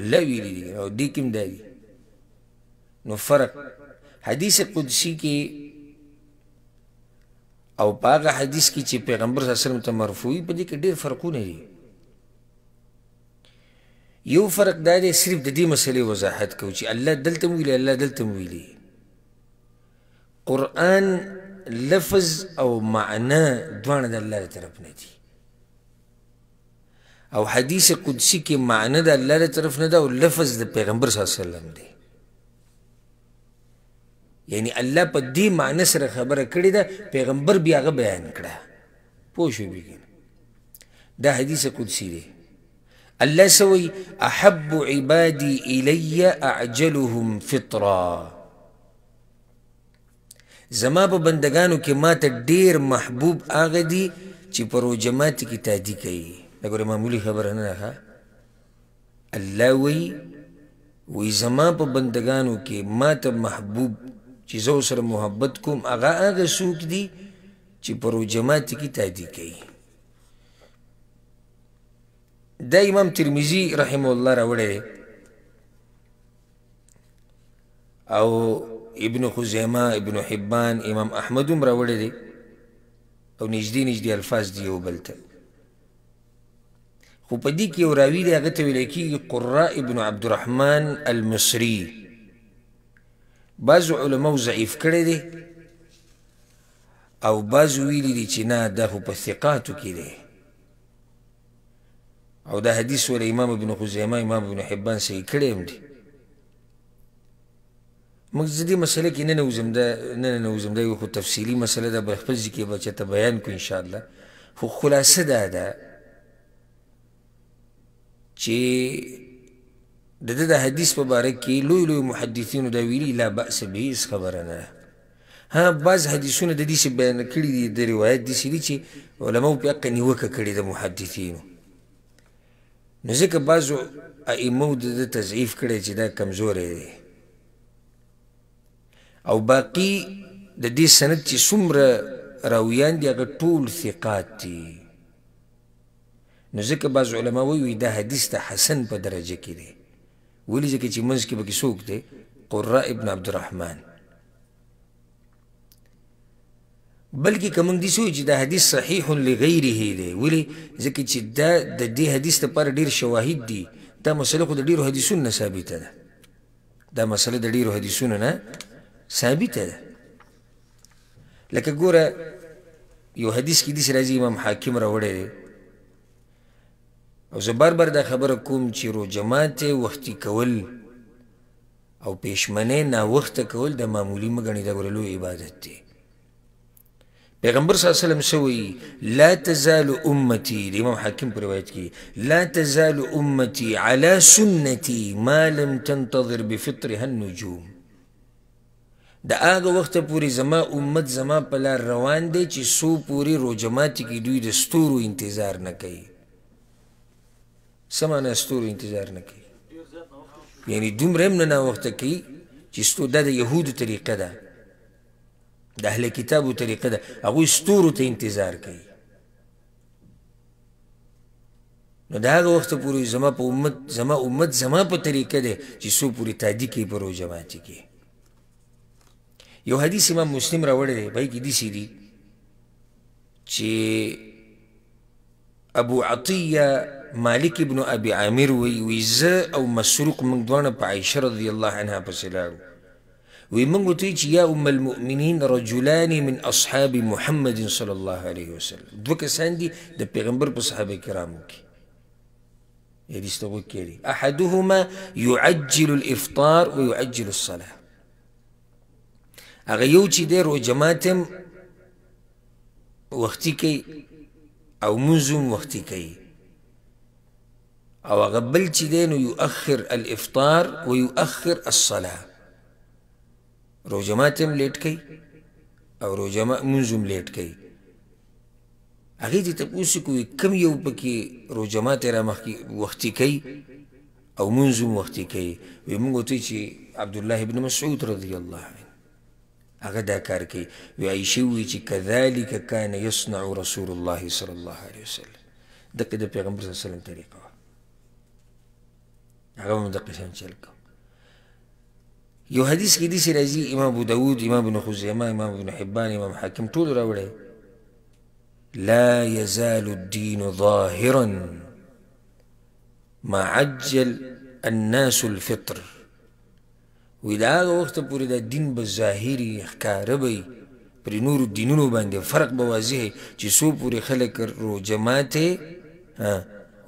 الله ویلي دی او دې کې دا دی نو فرق حدیث قدسی کې او پاغه حدیث کې چې پیغمبر صلی الله علیه وسلم ته مرفوعي په دې کې ډېر فرقونه دي یو فرق دا دی صرف د دې مسلې وضاحت کوو چې الله دلته ویلي الله دلته ویلي قرآن لفظ او معنی دواړه د الله طرف نه دي او حدیث قدسی کې معنی د الله طرف نه ده او لفظ د پیغمبر صلی الله علیه وسلم دی یعنی الله په دې معنی سره خبره کړې ده پیغمبر بیا هغه بیان کړه پوه شو بیګین دا حدیث قدسی دی الله سوی احب عبادی الی اعجلهم فطره زما په بندگانو کې ماته ډیر محبوب هغه دي چې په روژه ماتي کې تادي کوي دا ګوره معمولي خبره نه ده الله وی وی زما په بندگانو کې ماته محبوب چې زه سره محبت کوم هغه هغه څوک دي چې په روژه ماتي کې تادي کوي دا امام ترمیزی رحمه الله راوړی او ابن خزیمه ابن حبان امام احمد هم راوړی دی او نږدې نږدې الفاظ دی یو بل ته خو په دې کې یو راوي دی هغه ته ویلی کېږي قراء ابن عبدالرحمن المصري بعضو علماو ضعیف کړی دی او بعضو ویلي دي چې نه دا خو په ثقاتو کې دی او دا حدیث ول امام ابن خزیمه امام ابن حبان صحیح کړی هم دی موږ زه دې مسله کې نه نوزم دا نه نوزم دا یو خو تفصیلي مسله ده بل خپل ځکه به چاته بیان کو ان شاء الله خو خلاصه دا ده چې د د حدیث په باره کې لوی لوی محدثینو دا ویلي لا بأس به هیڅ خبره نه ده ها بعض حدیثونه د دې چې بیان کړي دي د روایت دي سړي چې علماو په حق نیوکه کړي د محدثینو نو ځکه بعضو ائمو د تضعیف کړی چې دا کمزوری دی او باقی د دې سند چې څومره راویان دي هغه ټول ثقات دي نو ځکه بعض علما وایي دا حدیث د حسن په درجه کې دی ولې ځکه چې منځ کې پکې څوک دی قراء ابن عبدالرحمن بلکې کوم دي سوې چې دا حدیث صحیح لغیره دی ولې ځکه چې دا د دې حدیث لپاره ډیر شواهد دي دا مسله خو د ډیرو حدیثونو نه ثابته ده دا مسله د ډیرو حدیثونو نه ثابته ده لکه ګوره یو حدیث کې داسې راځي امام حاکم راوړی دی او زه بار بار دا خبره کوم چې روجمات وختي کول او پیشمنې ناوخته کول د معمولي مه ګڼي دا ګوره لوی عبادت دی پیغمبر صلی الله علیه وسلم سوی لا تزال امتی د امام حاکم په روایت کې لا تزال امتی على سنتي ما لم تنتظر بفطرها النجوم د هغه وخت پورې زما امت زما په لار روان دی چې سو پورې روجماتي کې دوی د ستورو انتظار نه کوي سمانه ستورو انتظار نه کوي یعنی دومره هم نه ناوخته کوي چې ستو دا د یهودو طریقه ده د اهل کتابو طریقه ده هغوی ستورو ته انتظار کوي نو د هغه وخت پورې زما په امت زما امت زما په طریقه ده چې سو پورې تادي کوي په روجماتي کې یو حدیث امام مسلم راوړی دی بای کې دیسی دی چې ابو عطیه مالک ابن ابي عامر وی وی زه او مسروق موږ دواړه په عایشه رضی الله عنها پسې لاړو وی موږ ورته چې یا ام المؤمنین رجلان من اصحاب محمد صلی الله علیه وسلم دوه کسان دي د پیغمبر په صحابه کرامو کې یعنی ستوګو کې احدهما يعجل الافطار ويعجل الصلاه هغه یو چې دی روز جماعت هم وختي کوي او مونځ هم وختي کوي او هغه بل چې دی نو یؤخر الافطار ویؤخر الصلاه روز جماعت هم لیټ کوي او روز جماعت مونځ هم لیټ کوي هغې ته تپوس کوي کم یو پکې روز جماعت را مخکې وختي کوي او مونځ هم وختي کوي وایي مونږ وتوی چې عبدالله بن مسعود رضی الله عنه أغدا كاركي کار کوي كذلك كان يصنع رسول الله صلى الله عليه وسلم دغه د غمبر صلى الله عليه وسلم تريقا وه هغه هم شان شالك يو حديث حدیث کې امام ابو داود امام ابن خزيمة امام ابن حبان امام حاكم طول راوله لا يزال الدين ظاهرا ما عجل الناس الفطر وی دا هغه وخته پورې دا دین به ظاهري ښکاره به پر نورو دینونو باندې فرق به واضح چې څو پورې خلک روجه ماتې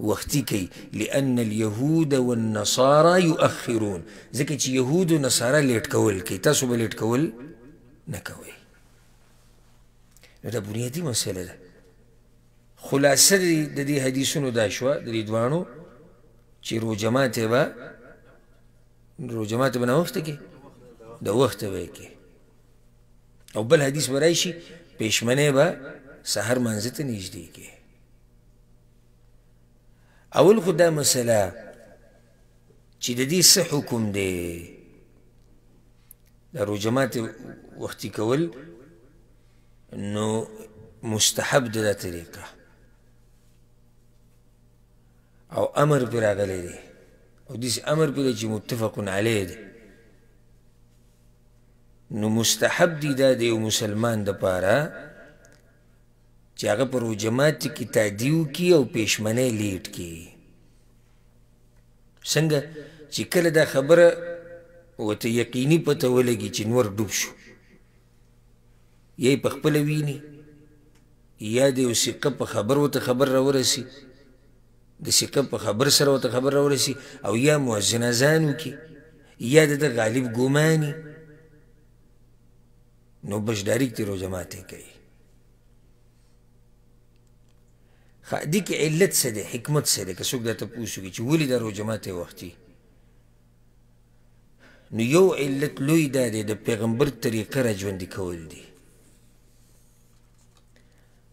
وختي کوي لأن اليهود والنصارى يؤخرون ځکه چې يهود او نصارا لیټ کول کوي تاسو به لیټ کول نه کوئ نو دا بنیادي مسله ده خلاصه د دې حدیثونو دا شوه د دې دواړو چې روجه ماتې به رو جماعت به نوخته کې د وخت وای کې او بل حدیث ورای شي پښمنه به سحر منځ ته نږدې کې اول خدای مسله چې د دې څه حکم دی د رو جماعت وختي کول نو مستحب ده طریقه او امر پر راغلی دی او داسې امر په دی چې متفق علیه دی نو مستحب دی دا د یو مسلمان دپاره چې هغه په روجمات کې تعدی وکړي او پېشمنۍ لیټ کړي څنګه چې کله دا خبره ورته یقیني پته ولګي چې نور ډوب شو یا یې پخپله ویني یا د یو سقه په خبر ورته خبر راورسي د سکه په خبر سره ته خبر راورسی او یا مؤذن اذان وکي یا د غالب ګماني نو بشداری کې روزه ماته کوي دې کې علت څه دی حکمت څه دی که څوک درته پوس وکړي چې ولې دا روزه ماته وختي نو یو علت لوی دا دی د پیغمبر طریقه را ژوندي کول دی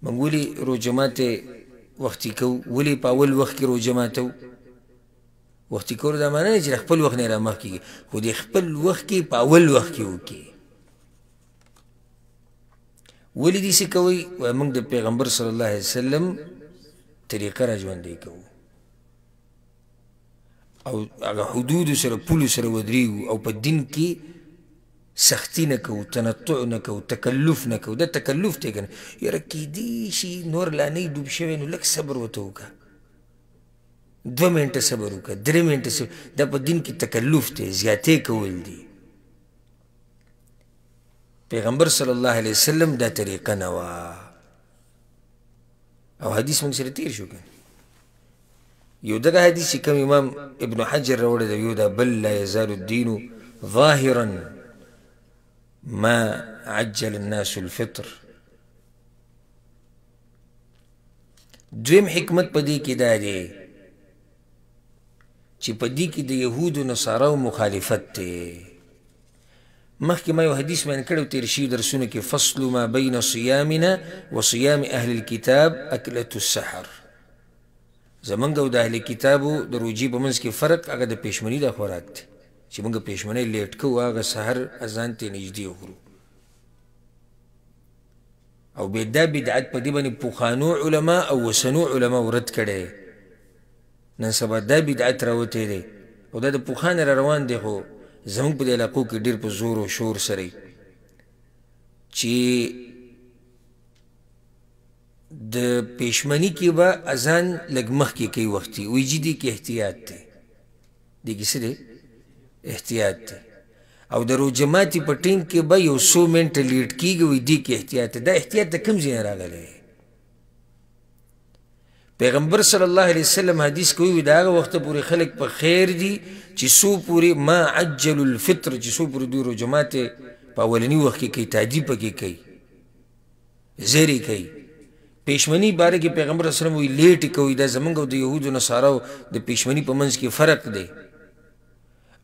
موږ ولې روزه ماته وختي کو ولې په اول وخت کې روژه ماتو وختي کول دا معنی نه چې خپل وخت نه را مخ کیږي خو د خپل وخت کې په اول وخت کې وکړي ولې دې څه کوي وایي موږ د پیغمبر صلی الله علیه وسلم طریقه را ژوندی کوو او هغه حدودو سره پولو سره ودرېږو او په دین کې سختی نه کوو تنطع نه کوو تکلف نه کوو دا تکلف دی که نه یاره کیدی شي نور لا نه ډوب شوی نو لږ صبر ورته وکړه دوه منټه صبر وکړه درې منټه صبر دا په دین کې تکلف دی زیاتې کول دي پیغمبر صلی الله علیه وسلم دا طریقه نه وه او حدیث موږ سره تیر شو کنه یو دغه حدیث چې کوم امام ابن حجر راوړی دی یو دا بل لا یزال الدین ظاهرا ما عجل الناس الفطر دویم حکمت په دې کې دا دی چې په دې کې د يهودو نصارو مخالفت دی مخکې ما یو حدیث باندې کړو تیر شي درسونه کې فصل ما بین صيامنا وصيام اهل الكتاب اكله السحر زمونږ او د اهل کتابو د روجي په منځ کې فرق هغه د پېشمنۍ د خوراک دی چې موږ پېشمنۍ لیټ کوو هغه سحر اذان ته نږدې وکړو او بې دا بدعت په دې باندې پخوانو علما او وسنو علما ورد کړی نن سبا دا بدعت راوتی دی او دا د پخوانه را روان دی خو زموږ په دې علاقو کې ډېر په زور او شور سره چې د پېشمنۍ کې به اذان لږ مخکې کوي وختي ویجدي کې احتیاط دی دې کې څه دی احتیاط دی او د روجماتي په ټیم کې به یو سو منټه لیټ کیږي وي دی کې احتیاط دا احتیاط د کوم ځای راغلی پیغمبر صلی الله علیه وسلم حدیث کوي وي دا هغه وخت پورې خلک په خیر دي چې سو پورې ما عجل الفطر چې سو پورې دوی روجمات په اولنی وخت کې کوي تعدیب پکې کوي زیری کوي پېشمنی باره کې پیغمبر صلی الله علیه وسلم وی لیټ کوي دا زمونږ د يهودو نصارو د پېشمنی په منځ کې فرق دی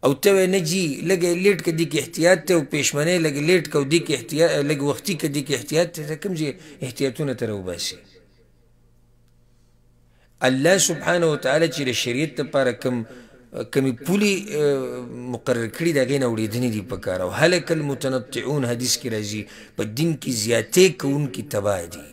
او ته نه جی لګې لیټ کدی کې احتیاط ته او پښمنه لګې لیټ کدی کې احتیاط لګې وختي کدی کې احتیاط ته کوم جی احتیاطونه تر وباسي الله سبحانه وتعالى چې شریعت لپاره کوم کمی پولی مقرر کړي دا غینه وړېدنې دي په کار او هلک المتنطعون حدیث کې راځي په دین کې زیاتې کوونکي تباه دي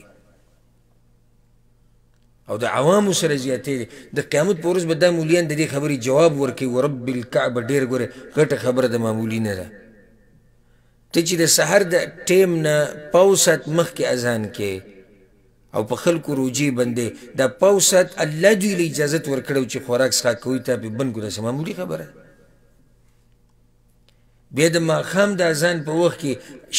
او د عوامو سره زیاتې دي د قیامت په ورځ به دا مولیان د دې خبرې جواب ورکوي ورب الکعبه ډېر ګوره غټه خبره د معمولي نه ده ته چې د سحر د ټیم نه پاو ساعت مخکې اذان کې او په خلکو روجي بندې د پاو ساعت الله دوی له اجازت ورکړو چې خوراک څښاک کوي ته به بنګو د سمامولي خبره بیا د ماخام د اذان په وخت کې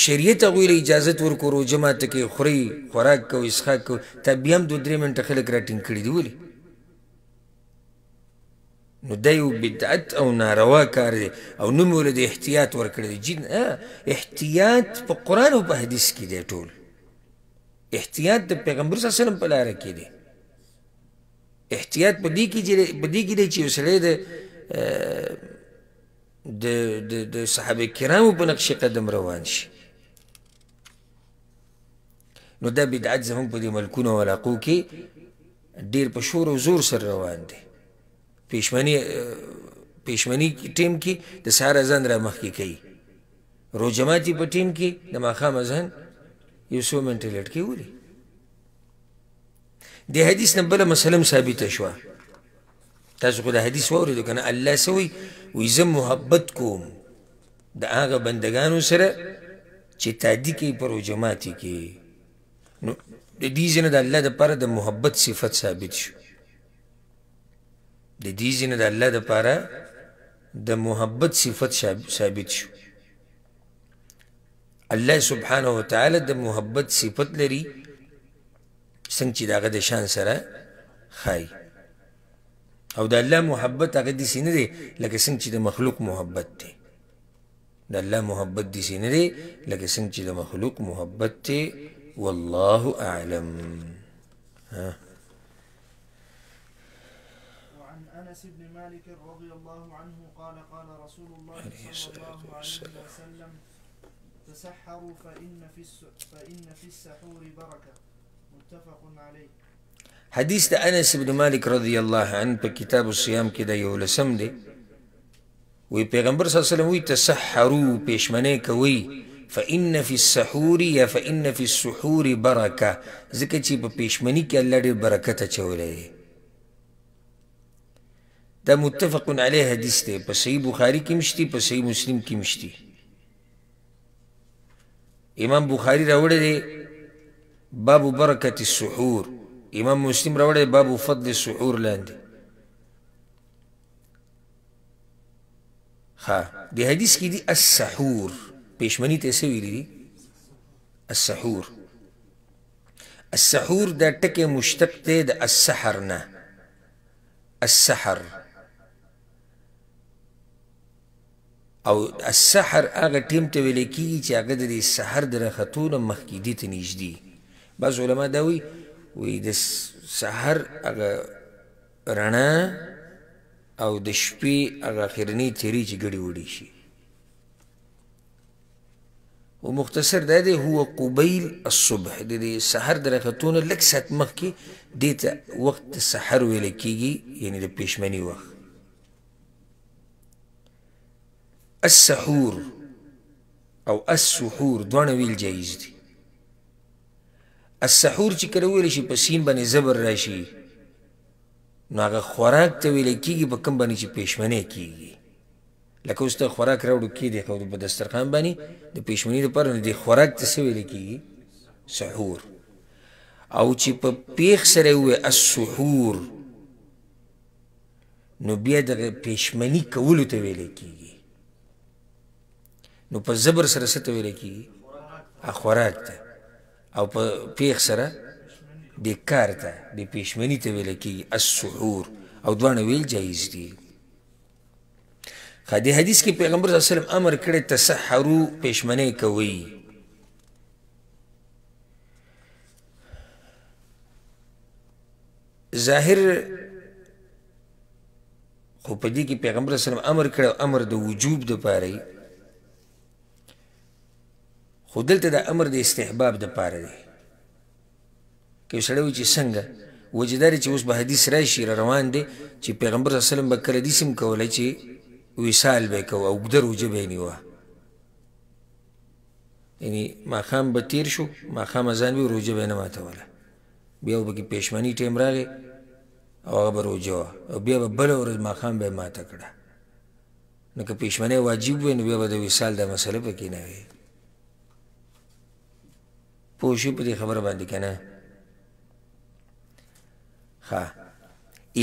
شریعت هغوی له اجازت ورکړو جماعت کې خوري خوراک کو اسخاک کو تا بیا هم دو درې منټه خلک راټینګ کړي دي ولې نو دا یو بدعت او ناروا کار دی او نوم یې د احتیاط ورکړی دی جد احتیاط په قرآن او په حدیث کې دی ټول احتیاط د پیغمبر صلی الله علیه وسلم په لاره کې دی احتیاط په دې کې دی چې یو سړی د د د د صحابه کرامو په نقش قدم روان شي نو دا بدعت زموږ په دې ملکونو او علاقو کې ډیر په شور او زور سره روان دی پیشمنی پیشمنی ټیم کې د سهار اذان را مخکې کوي روجماتي په ټیم کې د ماښام اذان یو څو منټې لټکې ولي د حدیث نه بله مسله ثابته شوه تاسو خو دا حدیث واورېدو که نه الله څه وایي وایي زه محبت کوم د هغه بندګانو سره چې تادي کوي پر جماعت کې نو د دې ځینه د الله دپاره د محبت صفت ثابت شو د دې ځینه د الله دپاره د محبت صفت ثابت شو الله سبحانه وتعالی د محبت صفت لري څنګه چې د هغه د شان سره ښایي او د الله محبت هغه دي سینه دي لکه څنګه چې د مخلوق محبت دي د الله محبت دي سینه دي لکه څنګه چې د مخلوق محبت دي والله اعلم ها وعن انس بن مالك رضي الله عنه قال قال رسول الله صلى الله عليه وسلم تسحروا فان في فان في السحور بركه متفق عليه حدیث د انس ابن مالک رضی الله عنه په کتاب الصيام کې د یو لسم دی وی پیغمبر صلی الله علیه وسلم وی تسحروا پښمنه کوي فإن في السحور یا فإن في السحور برکه ځکه چې په پښمنی کې الله ډېر برکت اچولی دی دا متفق علیه حدیث دی په صحیح بخاري کې مشتی په صحیح مسلم کې مشتی امام بخاری راوړی دی باب برکت السحور امام مسلم راوړی باب فضل شعور لاندې ها د حدیث کې دی السحور پښمنی ته څه ویلي دي السحور السحور دا ټکی مشتق دی د السحر نه السحر او السحر هغه ټیم ته ویل کیږي چې هغه د سحر د راختون مخکې دي ته نږدې بعض علما دا وایي وی د سحر هغه رڼا او د شپې هغه خرنی تیری چې ګډي وډي شي و مختصر دا دی هو قبیل الصبح د دې سحر د راختون لک سات مخ کې دې ته وخت سحر ویل کیږي یعنی د پښمنی وخت السحور او السحور دونه ویل جایز دي السحور چې کله ویل شي په سین باندې زبر راشي نو هغه خوراک ته ویل کیږي په کوم باندې چې پېشمنه کیږي لکه اوس ته خوراک راوړو کې دی خو په دسترخوان باندې د پېشمنې لپاره د خوراک ته څه ویل کیږي سحور او چې په پیښ سره وې السحور نو بیا د پېشمنې کولو ته ویل کیږي نو په زبر سره څه ته ویل کیږي خوراک ته او په پیغ سره بیکار ته بی پیشمنی ته ویل کیږي السحور او دوانه ویل جایز دي خدي حدیث کې پیغمبر صلی الله علیه وسلم امر کړی تسحرو پیشمنی کوي ظاهر خو په دې کې پیغمبر صلی الله علیه وسلم امر کړو امر د وجوب د پاره خو دلته د امر د استحباب د پاره دی که سړی وي چې څنګه وجدار چې اوس به حدیث راشي را روان دی چې پیغمبر صلی الله علیه وسلم به کله دیسم کولای چې وصال به کوه او ګدر وجه به نیوه یعنی ماښام به تیر شو ماښام اذان وي روجه به نه ماتوله بیا به کې پېشمنی ټیم راغی او هغه به روجه وه او بیا به بله ورځ ماښام به یې ماته کړه نو که پېشمنی واجب وي نو بیا به د وصال دا مسله پکې نه وي پوشی په دې خبره باندې کنه ها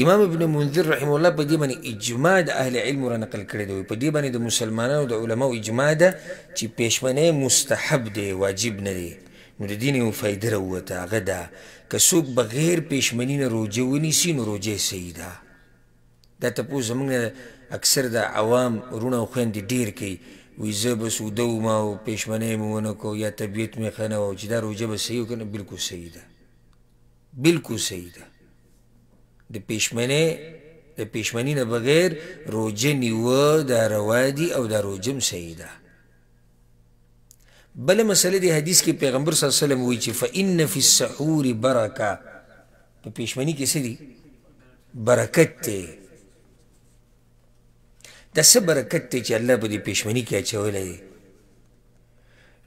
امام ابن منذر رحم الله په دې باندې اجماع د اهل علم را نقل کړی دی په دې باندې د مسلمانانو د علماو اجماع ده چې پښمنه مستحب دی واجب نه دی نو د دین یو فائدې راوته هغه ده که څوک بغیر پښمنی نه روجه ونیسي نو روجه صحیح ده دا تاسو موږ اکثر د عوام رونه خويندې ډیر کوي وی زه به سوده وم او پېشمنۍ مې ونه کو یا طبیعت مې ښه نه و چې دا روژه به صحیح که نه بلکل صحیح ده بلکل صحیح ده د پېشمنۍ د پېشمنۍ نه بغیر روژه نیوه دا روا دي او دا روژه هم صحیح ده بله مسله دی حدیث کې پیغمبر صلی الله علیه وسلم وایي چې فإن فی السحور برکه په پېشمنۍ کې څه دي برکت دی د څه برکت دی چې الله به دې پېشمني کې اچولی دی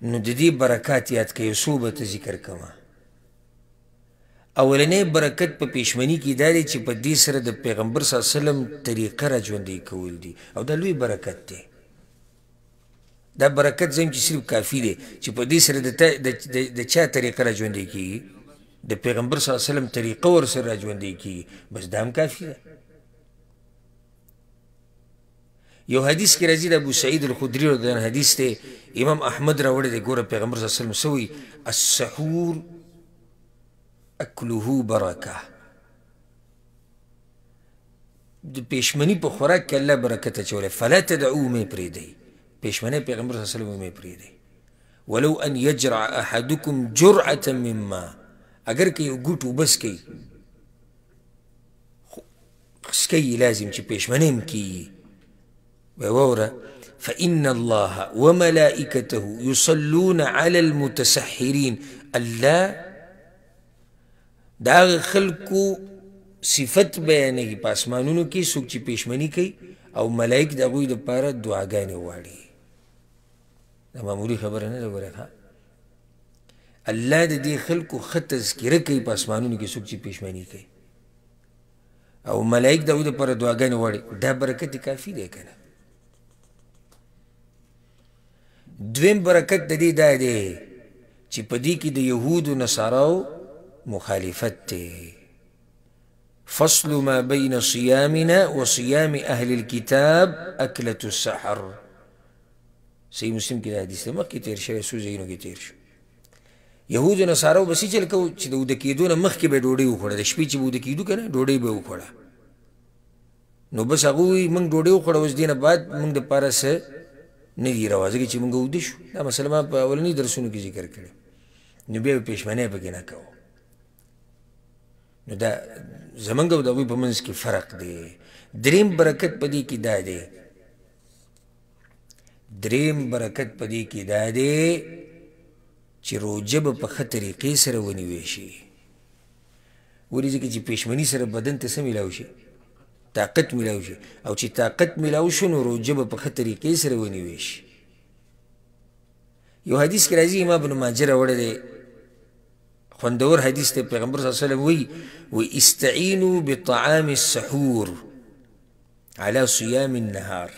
نو د دې برکات یاد که یو څو به ته ذکر کومه اولنی برکت په پېشمني کې دا دی چې په دې سره د پیغمبر صلی وسلم طریقه را ژوندی کول دي او دا لوی برکت دی دا برکت زم چې صرف کافی دی چې په دې سره د د چا طریقه را ژوندی کیږي د پیغمبر صلی الله علیه وسلم طریقه ور سره را ژوندی کیږي بس دا هم کافی ده یو حدیث کې راځي د ابو سعید الخدری رضی الله عنه حدیث ته امام احمد راوړی دی ګوره پیغمبر صلی الله علیه وسلم سوی السحور اکله برکه د پېشمنی په خوراک کې الله برکت اچولی فلا تدعو مې پرېږدئ پېشمنی پیغمبر صلی الله علیه وسلم مې پرېږدئ ولو ان یجرع احدکم جرعه مما اگر که یو ګوټ اوبه څکئ څکئ لازم چې پېشمنی هم کیږي ووره فإن الله وملائكته يصلون على المتسحرين الله دا خلقو صفت بیانې په اسمانونو کې څوک چې پېشمنی کوي او ملائک د هغوی دپاره دعاګانې غواړي دا معمولي خبره نه ده ګوره الله د دې خلقو ښه تذکیره کوي په اسمانونو کې څوک چې پېشمني کوي او ملائک د هغوی دپاره دعاګانې غواړي دا برکت کافي دی که نه دویم برکت د دې دا دی چې په دې کې د يهودو نصاراو مخالفت دی فصل ما بين صيامنا وصيام أهل الكتاب أكلة السحر سي مسلم كده حديث ما كتير شوي سو زينو كتير شو يهود و نصارو بسي چل کو چې د ود کېدو نه مخکې به ډوډۍ وخوړه د شپې چې ود کېدو کنه ډوډۍ به وخوړه نو بس هغه موږ ډوډۍ وخوړه اوس دینه بعد موږ د پاره نه دی راوځي چې موږ ودی شو دا مسله ما په اولنی درسونو کې ذکر کړې نو بیا به پښمنه پکې نه کوو نو دا زمونږ او د هغوی په منځ کې فرق دی دریم برکت په دې کې دا دی دریم برکت په دې کې دا دی چې روژه به په ښه طریقې سره ونیوی شي ولې ځکه چې پښمني سره بدن ته څه میلاو شي طاقت ملاو شي او چې طاقت ملاو شو نو روجه به په ښه طریقې سره ونیوی شي یو حدیث کې راځي امام ابن ماجه راوړی دی خوندور حدیث دی پیغمبر صلی الله علیه وسلم وی وی استعینوا بطعام السحور على صيام النهار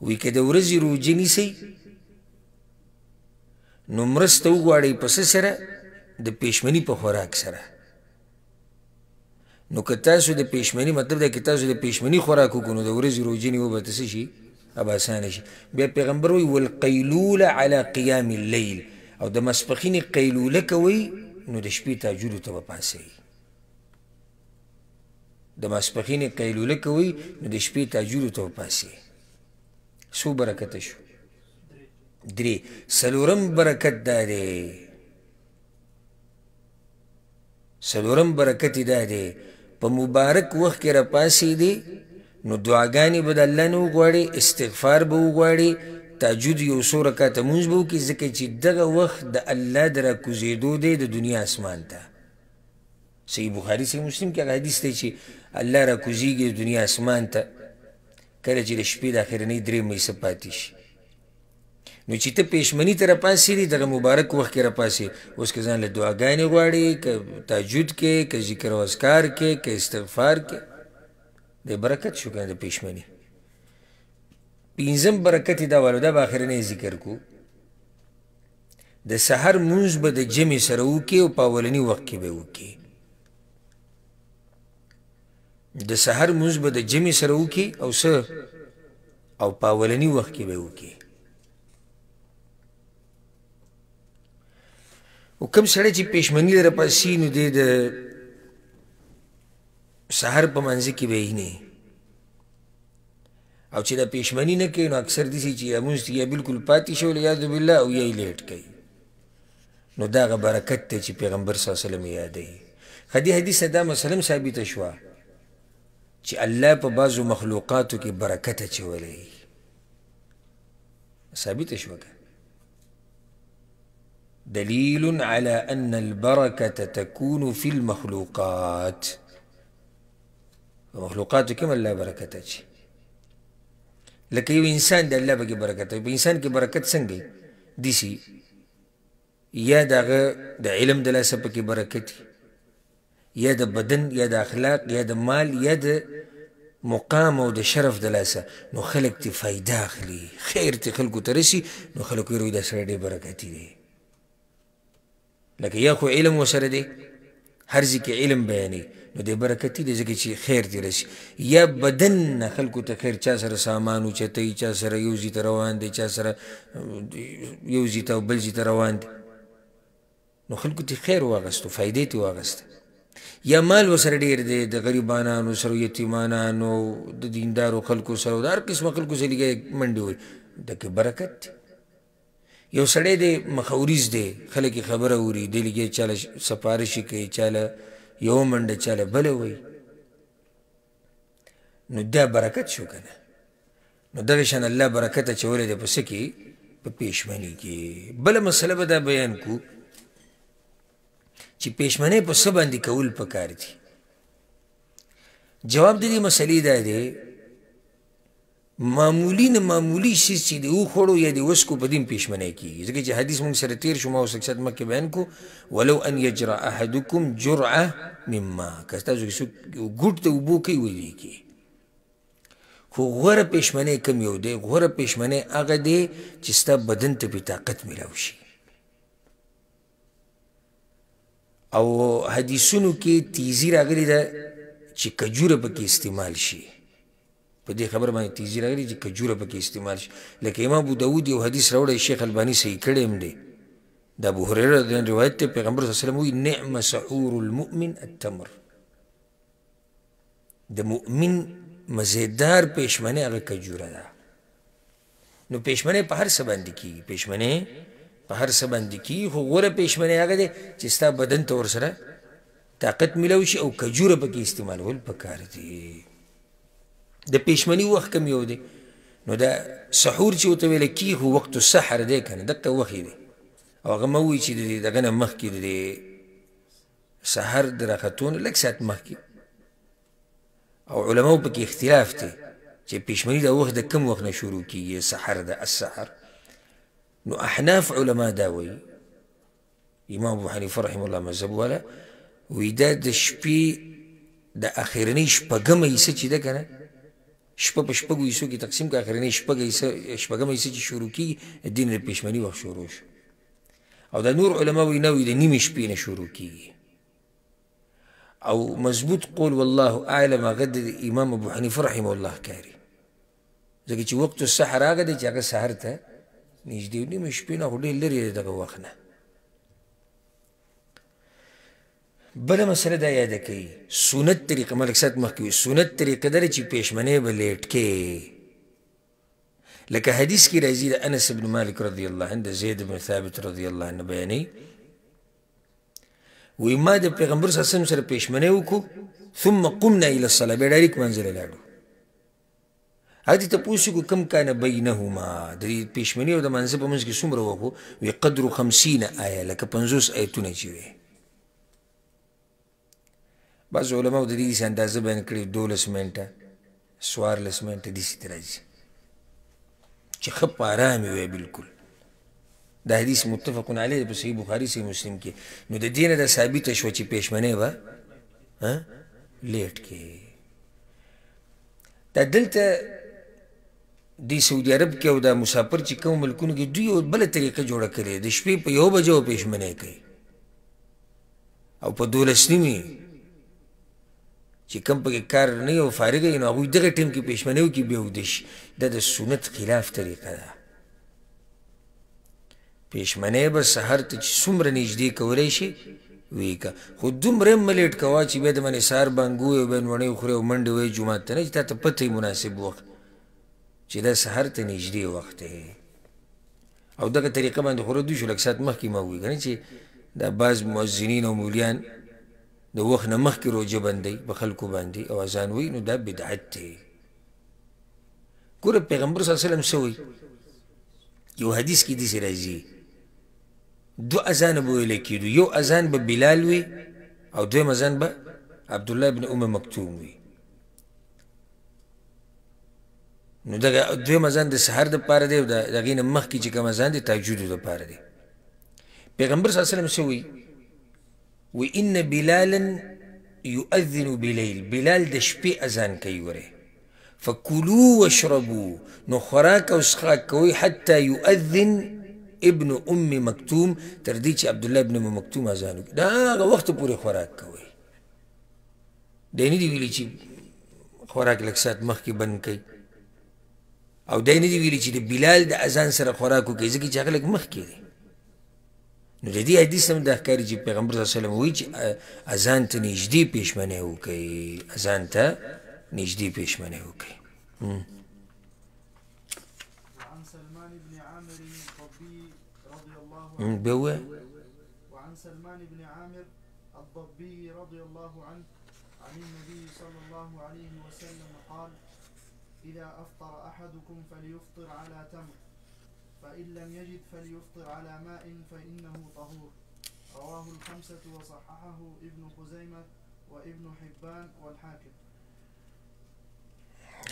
وی که د ورځې روجه نیسئ نو مرسته وغواړئ په څه سره د پیشمني په خوراک سره نو که تاسو د پېشمنی مطلب دا کې تاسو د پېشمنی خوراک وکړو د ورځې روزې نیو به تاسو شي اباسانه شي بیا پیغمبر وی والقیلوله علی قیام الليل او د مسپخین قیلوله کوي نو د شپې تاجولو ته پاسې د مسپخین قیلوله کوي نو د شپې تاجولو ته پاسې سو برکت شو درې سلورم برکت دا دی سلورم برکت دا دی په مبارک وخت کې را پاسې دي نو دعاګانې به د الله نه وغواړي استغفار به وغواړي تاجد یو څو رکعته مونځ به وکړي ځکه چې دغه وخت د الله د راکوزېدو دی د دنیا اسمان ته صحیح بخاري صحیح مسلم کې حدیث دی چې الله راکوزېږي د دنیا اسمان ته کله چې د شپې د آخرنۍ درې میسه پاتې شي نو چې ته پېشمنی تر پاسې دی در مبارک وخت کې را پاسې اوس کې ځان له دعاګانې غواړي ک تهجد کې ک ذکر او اذکار کې ک استغفار کې د برکت شو کنه د پېشمنی پینځم برکت دا ولودا به اخر نه ذکر کو د سحر مونږ به د جمی سره وکي او پاولنی وخت کې به وکي د سحر مونږ به د جمی سره وکي او سر او پاولنی وخت کې به وکي او کوم سړی چې پښمنۍ لري پسې نو دې د سحر په منځ کې وې نه او چې د پښمنۍ نه کوي نو اکثر دي چې اموز یې بالکل پاتې شو لیاذ بالله او یې لیټ کوي نو دا برکت ته چې پیغمبر صلی الله علیه وسلم یادې خدي حدیث دا مسلم ثابت شوه چې الله په بعضو مخلوقاتو کې برکت اچولی ثابت شوه دليل على أن البركة تكون في المخلوقات مخلوقات كما لا بركة تجي لکه انسان دا الله بګي بركه طيب، انسان كي بركه سنجي دي سي يا دغه د علم د لا سبكي کې برکت یا بدن يا دا اخلاق يا دا مال يا دا مقام او شرف دلاسة لاسه تفاي داخلي خير فائدہ ترسي نخلق يروي یې دا سره دي لکه یا خو علم ورسره دی هر ځای کې علم بیانوي نو دی برکتي دی ځکه چې خیر دې رسي یا بدن نه خلکو ته خیر چا سره سامان اوچتوي چا سره یو ځای ته روان دی چا سره یو ځای ته او بل ځای ته روان دی نو خلکو ته خیر واغستو فایدې ته واغسته یا مال وسره ډیر دی د غریبانو سره یتیمانو د دیندارو خلکو سره د هر قسمه خلکو سره لګي منډي وي د کې برکت دی یو سړی دی مخوریز دی خلک خبره اوري دی لګي چاله سفارشي کوي چاله یو منډه چاله بل وي نو دا برکت شو کنه نو دا شان الله برکت چولې دی پس کې په پېشمنی کې بل مسله به دا بیان کو چې پېشمنه په سبا باندې کول پکار دي جواب دې مسلې دا دی معمولی نه معمولی شي چې دی وخړو یا دی وسکو په دین پښمنه کیږي ځکه چې حدیث مونږ سره تیر شو ما اوس اکثر مکه بیان کو ولو ان یجرا احدکم جرعه مما کستا چې ګډ ته وبو کوي وی کی خو غوره پښمنه کم یو دی غوره پښمنه هغه دی چې ستا بدن ته په طاقت ملاوي شي او حدیثونو کې تیزی راغلی ده چې کجوره پکې استعمال شي په دې خبر باندې تیزی راغلی چې کجوره پکې استعمال شي لکه امام ابو داود یو حدیث راوړی شیخ البانی صحیح کړی هم دی د ابو هريره د روایت ته پیغمبر صلی الله علیه وسلم وی نعم سعور المؤمن التمر د مؤمن مزیدار پښمنه هغه کجوره ده نو پښمنه په هر سباندې کی پښمنه په هر سباندې کی خو غره پښمنه هغه ده چې ستا بدن تور سره طاقت ملوي او کجوره پکې استعمالول پکار دي د پېشمنی وخت کم یو دی نو دا سحور چې ورته ویل کېږي وقت السحر دی کنه دته وخت دی او هغه مه وایي چې دغه نه مخکې د سحر د راختون لږ ساعت مخکې او علماو پکې اختلاف دی چې پېشمني د وخت د کم وخت نه شروع کیږي سحر د السحر نو احناف علما دا وایي امام ابو حنیفه رحم الله مذهب والا وی دا د شپې د اخرنۍ شپږمه حصه چې ده که نه شپه په شپږو ایسو کې تقسیم کا اخرنی شپږ ایسه شپږم ایسه چې شروع کی دین له پښمنی وخت شروع شو او د نور علما وی نو د نیمه شپې نه شروع کیږي او مضبوط قول والله اعلم غد امام ابو حنیفه رحمه الله کاری ځکه چې وخت السحر هغه دی چې هغه سحر ته نږدې نیمه شپې نه هډې لري دغه وخت نه بل مسله دا یاد کړئ سنت طریقه ملک صاحب مخکې سنت طریقه در چې پېشمنه به لیټ کې لکه حدیث کې راځي د انس بن مالک رضی الله عنه د زید بن ثابت رضی الله عنه بیانې وی ما د پیغمبر صلی الله علیه وسلم سره پېشمنه وکړو ثم قمنا الى الصلاه به ډایرک منځله لاړو هغه ته پوښتنه کوم کانه بینهما د پېشمنه او د منځ په منځ کې څومره وکړو وی قدر 50 آیه لکه 50 آیتونه چې وي بعض علما د دې اندازه بیان کړې 12 منټه 14 منټه د سې درځي چې خپ آرام وي بالکل دا حدیث متفق علیه په صحیح بخاری صحیح مسلم کې نو د دین د ثابت شو چې پښمنه و ها لیټ کې دا دلته د سعودي عرب کې او د مسافر چې کوم ملکونو کې دوی یو بل طریقه جوړه کړې د شپې په یو بجو پښمنه کوي او په دولس نیمه چې کوم پکې کار نه یو فارغ یې نو هغوی دغه ټیم کې پېشمنیو کې بیهوده شي دا د سنت خلاف طریقه ده پېشمنۍ به سهر ته چې څومره نږدې کولی شي وی که خو دومره ملیټ کوه چې بیا د باندې سهار بانګ ووایي او بیا نوڼۍ وخورې او منډې وایي جومات ته نه چې تا ته پته مناسب وخت چې دا سهر ته نږدې وخت دی او دغه طریقه باندې خو ردو شو لږ ساعت مخکې ما ووایي که نه چې دا بعض مؤذنین او مولیان د وخت نه مخکې روجه بندوي په خلکو باندې او اذان وایي نو دا بدعت دی ګوره پیغمبر صلی وسلم څه وایي یو حدیث کې داسې راځي دو اذان به ویلی کېدو یو اذان به بلال وي او دویم اذان به عبدالله ابن ام مکتوم وي نو دغه دویم اذان د سحر د پاره دی او د هغې نه مخکې چې کوم اذان دی تهجدو د پاره دی پیغمبر صلی وسلم څه وایي و ان بلالا يؤذن بلیل بلال د شپې اذان کوي وره فکلوا واشربوا نو خوراک او څښاک کوي حتی يؤذن ابن ام مکتوم تر دې چې عبد الله ابن ام مکتوم اذان وکړي دا هغه وخت پورې خوراک کوي دی نه دی ویلي چې خوراک لږ ساعت مخکې بند کوي او دی نه دی ویلي چې د بلال د اذان سره خوراک وکړي ځکه چې هغه لږ مخکې دی نو د دې حدیث هم د پیغمبر صلی الله علیه وسلم وی چې اذان ته نږدې پېشمنه وکړي اذان ته نږدې پېشمنه وکړي وعن سلمان بن عامر الضبي رضي الله عنه وعن سلمان بن عامر الضبي رضي الله عنه عن النبي صلى الله عليه وسلم قال إذا أفطر أحدكم فليفطر على تمر فإن لم يجد فليفطر على ماء فإنه طهور رواه الخمسة وصححه ابن خزيمة وابن حبان والحاكم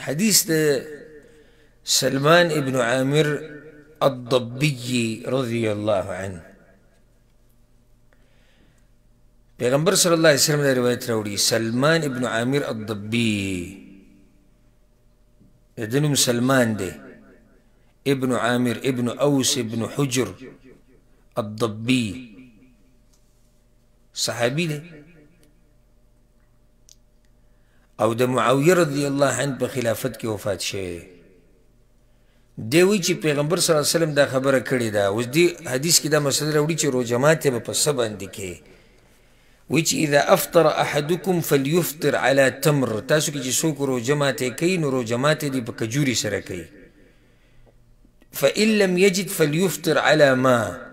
حديث سلمان ابن عامر الضبي رضي الله عنه پیغمبر صلی الله عليه وسلم دا روایت راوړي سلمان ابن عامر الضبي دنوم سلمان دی ابن عامر ابن اوس ابن حجر الضبي صحابي دی او د معاویه رضی الله عنه په خلافت کې وفات شوی دی وی چې پیغمبر صلی الله علیه وسلم دا خبره کړې ده اوس دی حدیث کې دا مسله راوړي چې روزه ماته په پس باندې کې وی چې اذا افطر احدكم فليفطر على تمر تاسو کې چې څوک روزه ماته کوي نو روزه ماته دی په کجوري سره کوي فإن لم يجد فليفطر على ما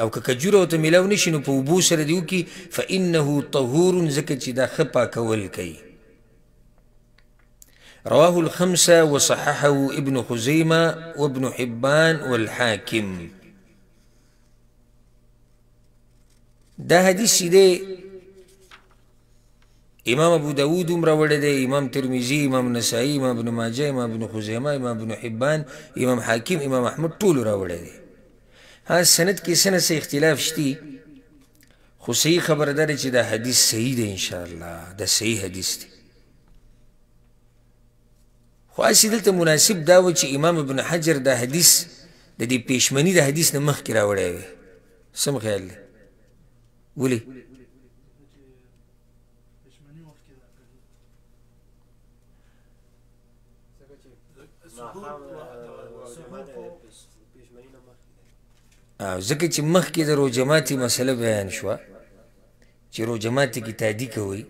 او که کجوره ورته میلاو نه شي نو په اوبو سره دې وکړي فانه طهور ځکه چې دا ښه پاکول کوي رواه الخمسه وصححه ابن خزیمه وابن حبان والحاکم دا حدیث چې دی امام ابو داود هم راوړی دی امام ترمیزی امام نسائی امام ابن ماجه امام ابن خزیمه امام ابن حبان امام حاکم امام احمد ټولو راوړی دی ها سند کې څه نه څه اختلاف شتی خو صحیح خبره ده چې دا حدیث صحیح دی انشاءالله دا صحیح حدیث دی خو هسې دلته مناسب دا و چې امام ابن حجر دا حدیث د دې پیشمني د حدیث نه مخکې راوړی وی سم خیال دی ولې ځکه چې مخکې د روجماتي مسله بیان شوه چې روجماتي کې تعدي کوئ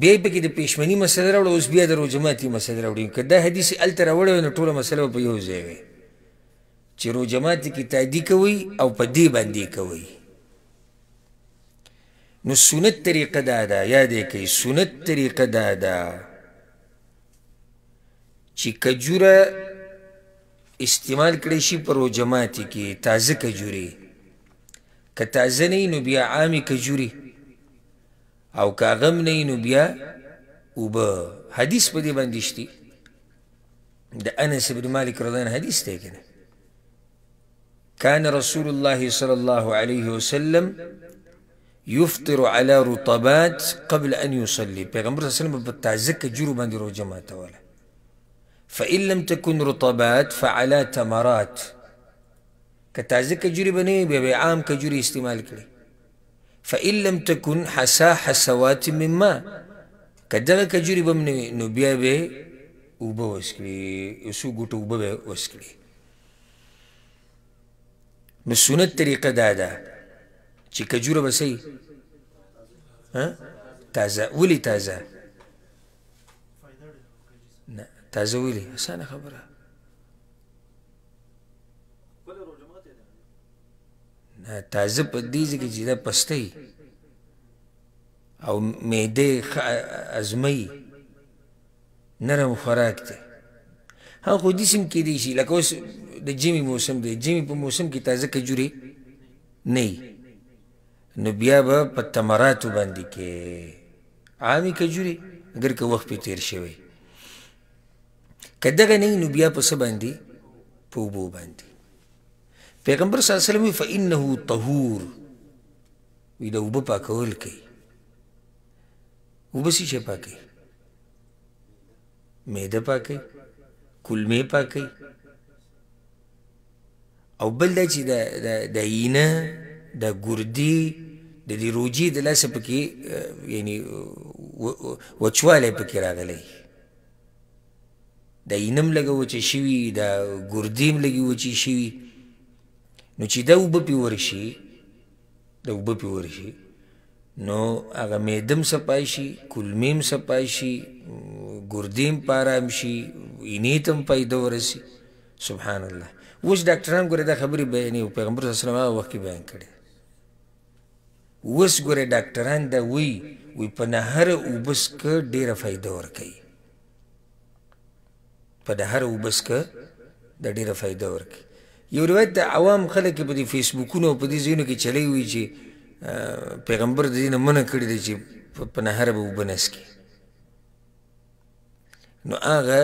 بیا پکې د پېشمني مسله راوړه اوس بیا د روجماتي مسله راوړي که دا حدیث هلته راوړی نو ټوله مسله به په یو ځای وي چې روجماتي کې تعدي کوئ او په دې باندې کوئ نو سنت طریقه دا ده یاد یې کوئ سنت طریقه دا ده چې کجوره استعمال کړی شي په روجماتي کې تازه کجوري که تازه نه نو بیا عامې کجوري او که غم نه نو بیا اوبه حدیث په دې باندې شتي د انس بن مالک رضان حدیث دی کنه كان رسول الله صلى الله عليه وسلم يفطر على رطبات قبل ان يصلي پیغمبر صلی الله علیه وسلم په تازه کجورو باندې روجماته ولا فإن لم تكن رطبات فعلا تمرات که تازه کجوری بنوی بیا به عام کجوری استعمال کړي فإن لم تكن حسا حسوات مما که دغه کجوری بم نوی نو بیا به اوبه وسکړي یو څو ګوټه اوبه به وسکړي نو سنت طریقه دا ده چې کجوره به تازه ولی تازه تازه ویلي اسانه خبره نه تازه په دې ځکه چې دا پستی او معده ازمي نرم خوراک دی هغه خو داسې هم کیدی شي لکه اوس د جمی موسم دی جمی په موسم کې تازه کجورې نه نو بیا به په تمراتو باندې کې عامې کجورې اگر که وخت پې تیر شوی کدغه نه نو بیا په سباندې په وبو باندې پیغمبر صلی الله علیه وسلم فإنه طهور وی د وبو پاکول کوي وبو سي چې پاکي میده پاکي کلمه پاکي او بل دا چې د د اینه د ګردی د دې روجي د لاسه پکې یعنی وچواله پکې راغلی د اینم لګه وچې شوي د ګردیم لګي وچې شوي نو چې دا اوبه پې ورشي د اوبه پې ورشي نو هغه میدم سپای شي کولمیم سپای شي ګردیم پارام شي اینې ته هم پیدا ورسي سبحان الله اوس ډاکټران ګوره دا خبرې بیانوي پیغمبر صلی الله علیه وسلم هغه وخت کې بیان کړې اوس ګوره ډاکټران دا وی وی په نهر اوبه څکه ډېره فایده ورکوي په د هر وبس کې د ډیره فائدہ ورکړي یو روایت د عوام خلک په دې فیسبوکونو په دې ځینو کې چلی وي چې پیغمبر د دې نه منع کړی دی چې په نهر به وبنس کې نو هغه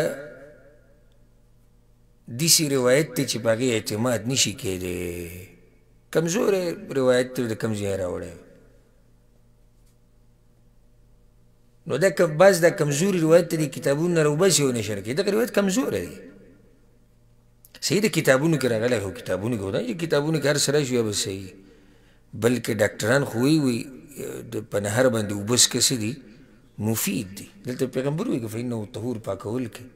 دیسی روایت ته چې باغی اعتماد نشي کېده کمزور روایت ته د کمزوري راوړی نو دا که بعض دا کمزوري روایت ته دې کتابونو نه راوباسي او نشر کوي دغه روایت کمزوره دی صحیح د کتابونو کې راغلی خو کتابونو کې ودان چې کتابونو کې هر سره شي به صحیح بلکې ډاکټران خو وی وي د په نهر باندې اوبه څکه دي مفید دي دلته پیغمبر وایي که فانه طهور پاکول کې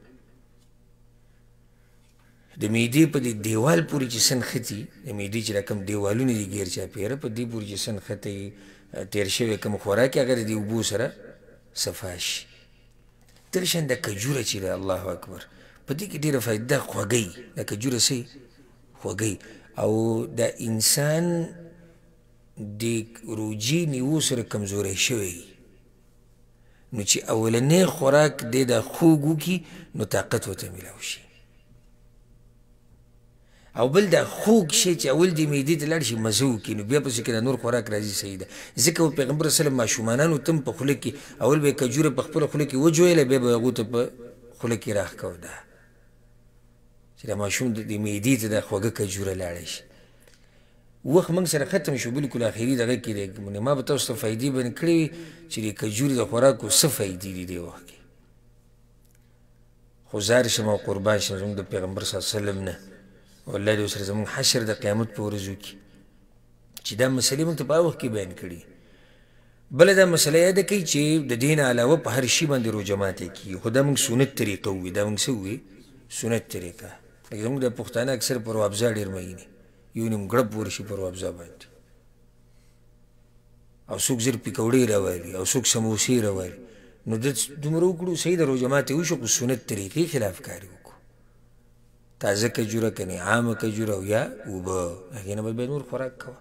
د معدې په دې دیوال پورې چې سنختي د معدې چې دا کوم دیوالونه دي ګیر چاپېره په دې پورې چې سنختي تیر شوی کوم خوراک هغه د دې اوبو سره صفاش تر شان د کجوره چې ده الله اکبر په دې کې ډېره فایده خوږی د کجوره سي خوږی او د انسان د روجي نیو سره کمزوری شوی نو چې اولنې خوراک دی د خوږ وکړي نو طاقت ورته میلاو شي او بل دا خوږ شی چې اول دې معدې ته لاړ شي مزه وکړي نو بیا پسې کې دا نور خوراک راځي صحیح ده ځکه پیغمبر صلی الله ماشومانانو تم په خوله کې اول به کجوره په خپله خوله کې وجویله بیا به هغو ته په خوله کې راښکوده چې دا ماشوم د معدې ته دا خوږه کجوره لاړی شي وخت موږ سره ختم شو بالکل اخري دغه کې دی ما به تاسو ته فایدې بن کړې وي چې د کجورې د خوراکو څه فایدې دي دې وخت کې خو زار شم او قربان شم زموږ د پیغمبر صلی الله علیه وسلم نه والله دې سره زموږ حشر د قیامت په ورځو کې چې دا مسلې موږ ته په وخت کې بیان کړي بل دا مسله یاد کړي چې د دین علاوه په هر شي باندې روزه ماته کی خو دا موږ سنت طریقه وي دا موږ څه وي سنت طریقه لکه زموږ د پښتانه اکثر پر وابزا ډېر مینه یو نیم ګړب ورشي پر وابزا باندې او څوک زر پکوړې راوړي او څوک سموسې راوړي نو د دومره وکړو صحیح د روزه ماته وشو خو سنت طریقې خلاف کاري تازه کجوره کنی عام کجوره او یا اوبه هغې نه باید نور خوراک کوه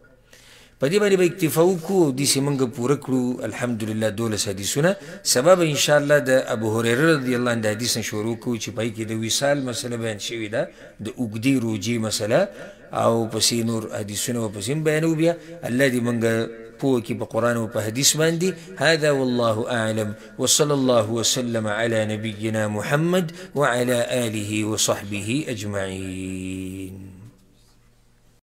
په دې باندې به اکتفا وکړو داسې موږ پوره کړو الحمدلله دولس حدیثونه سبا به انشاءالله د ابو هریره رضی الله عنه د حدیث نه شروع کوو چې په هغې کې د وصال مسله بیان شوې ده د اوږدې روجې مسله او پسې نور حدیثونه به پسې بیانوو بیا الله دې موږ پوکی با قرآن و با حدیث هذا والله أعلم وصلى الله وسلم على نبينا محمد وعلى آله وصحبه أجمعين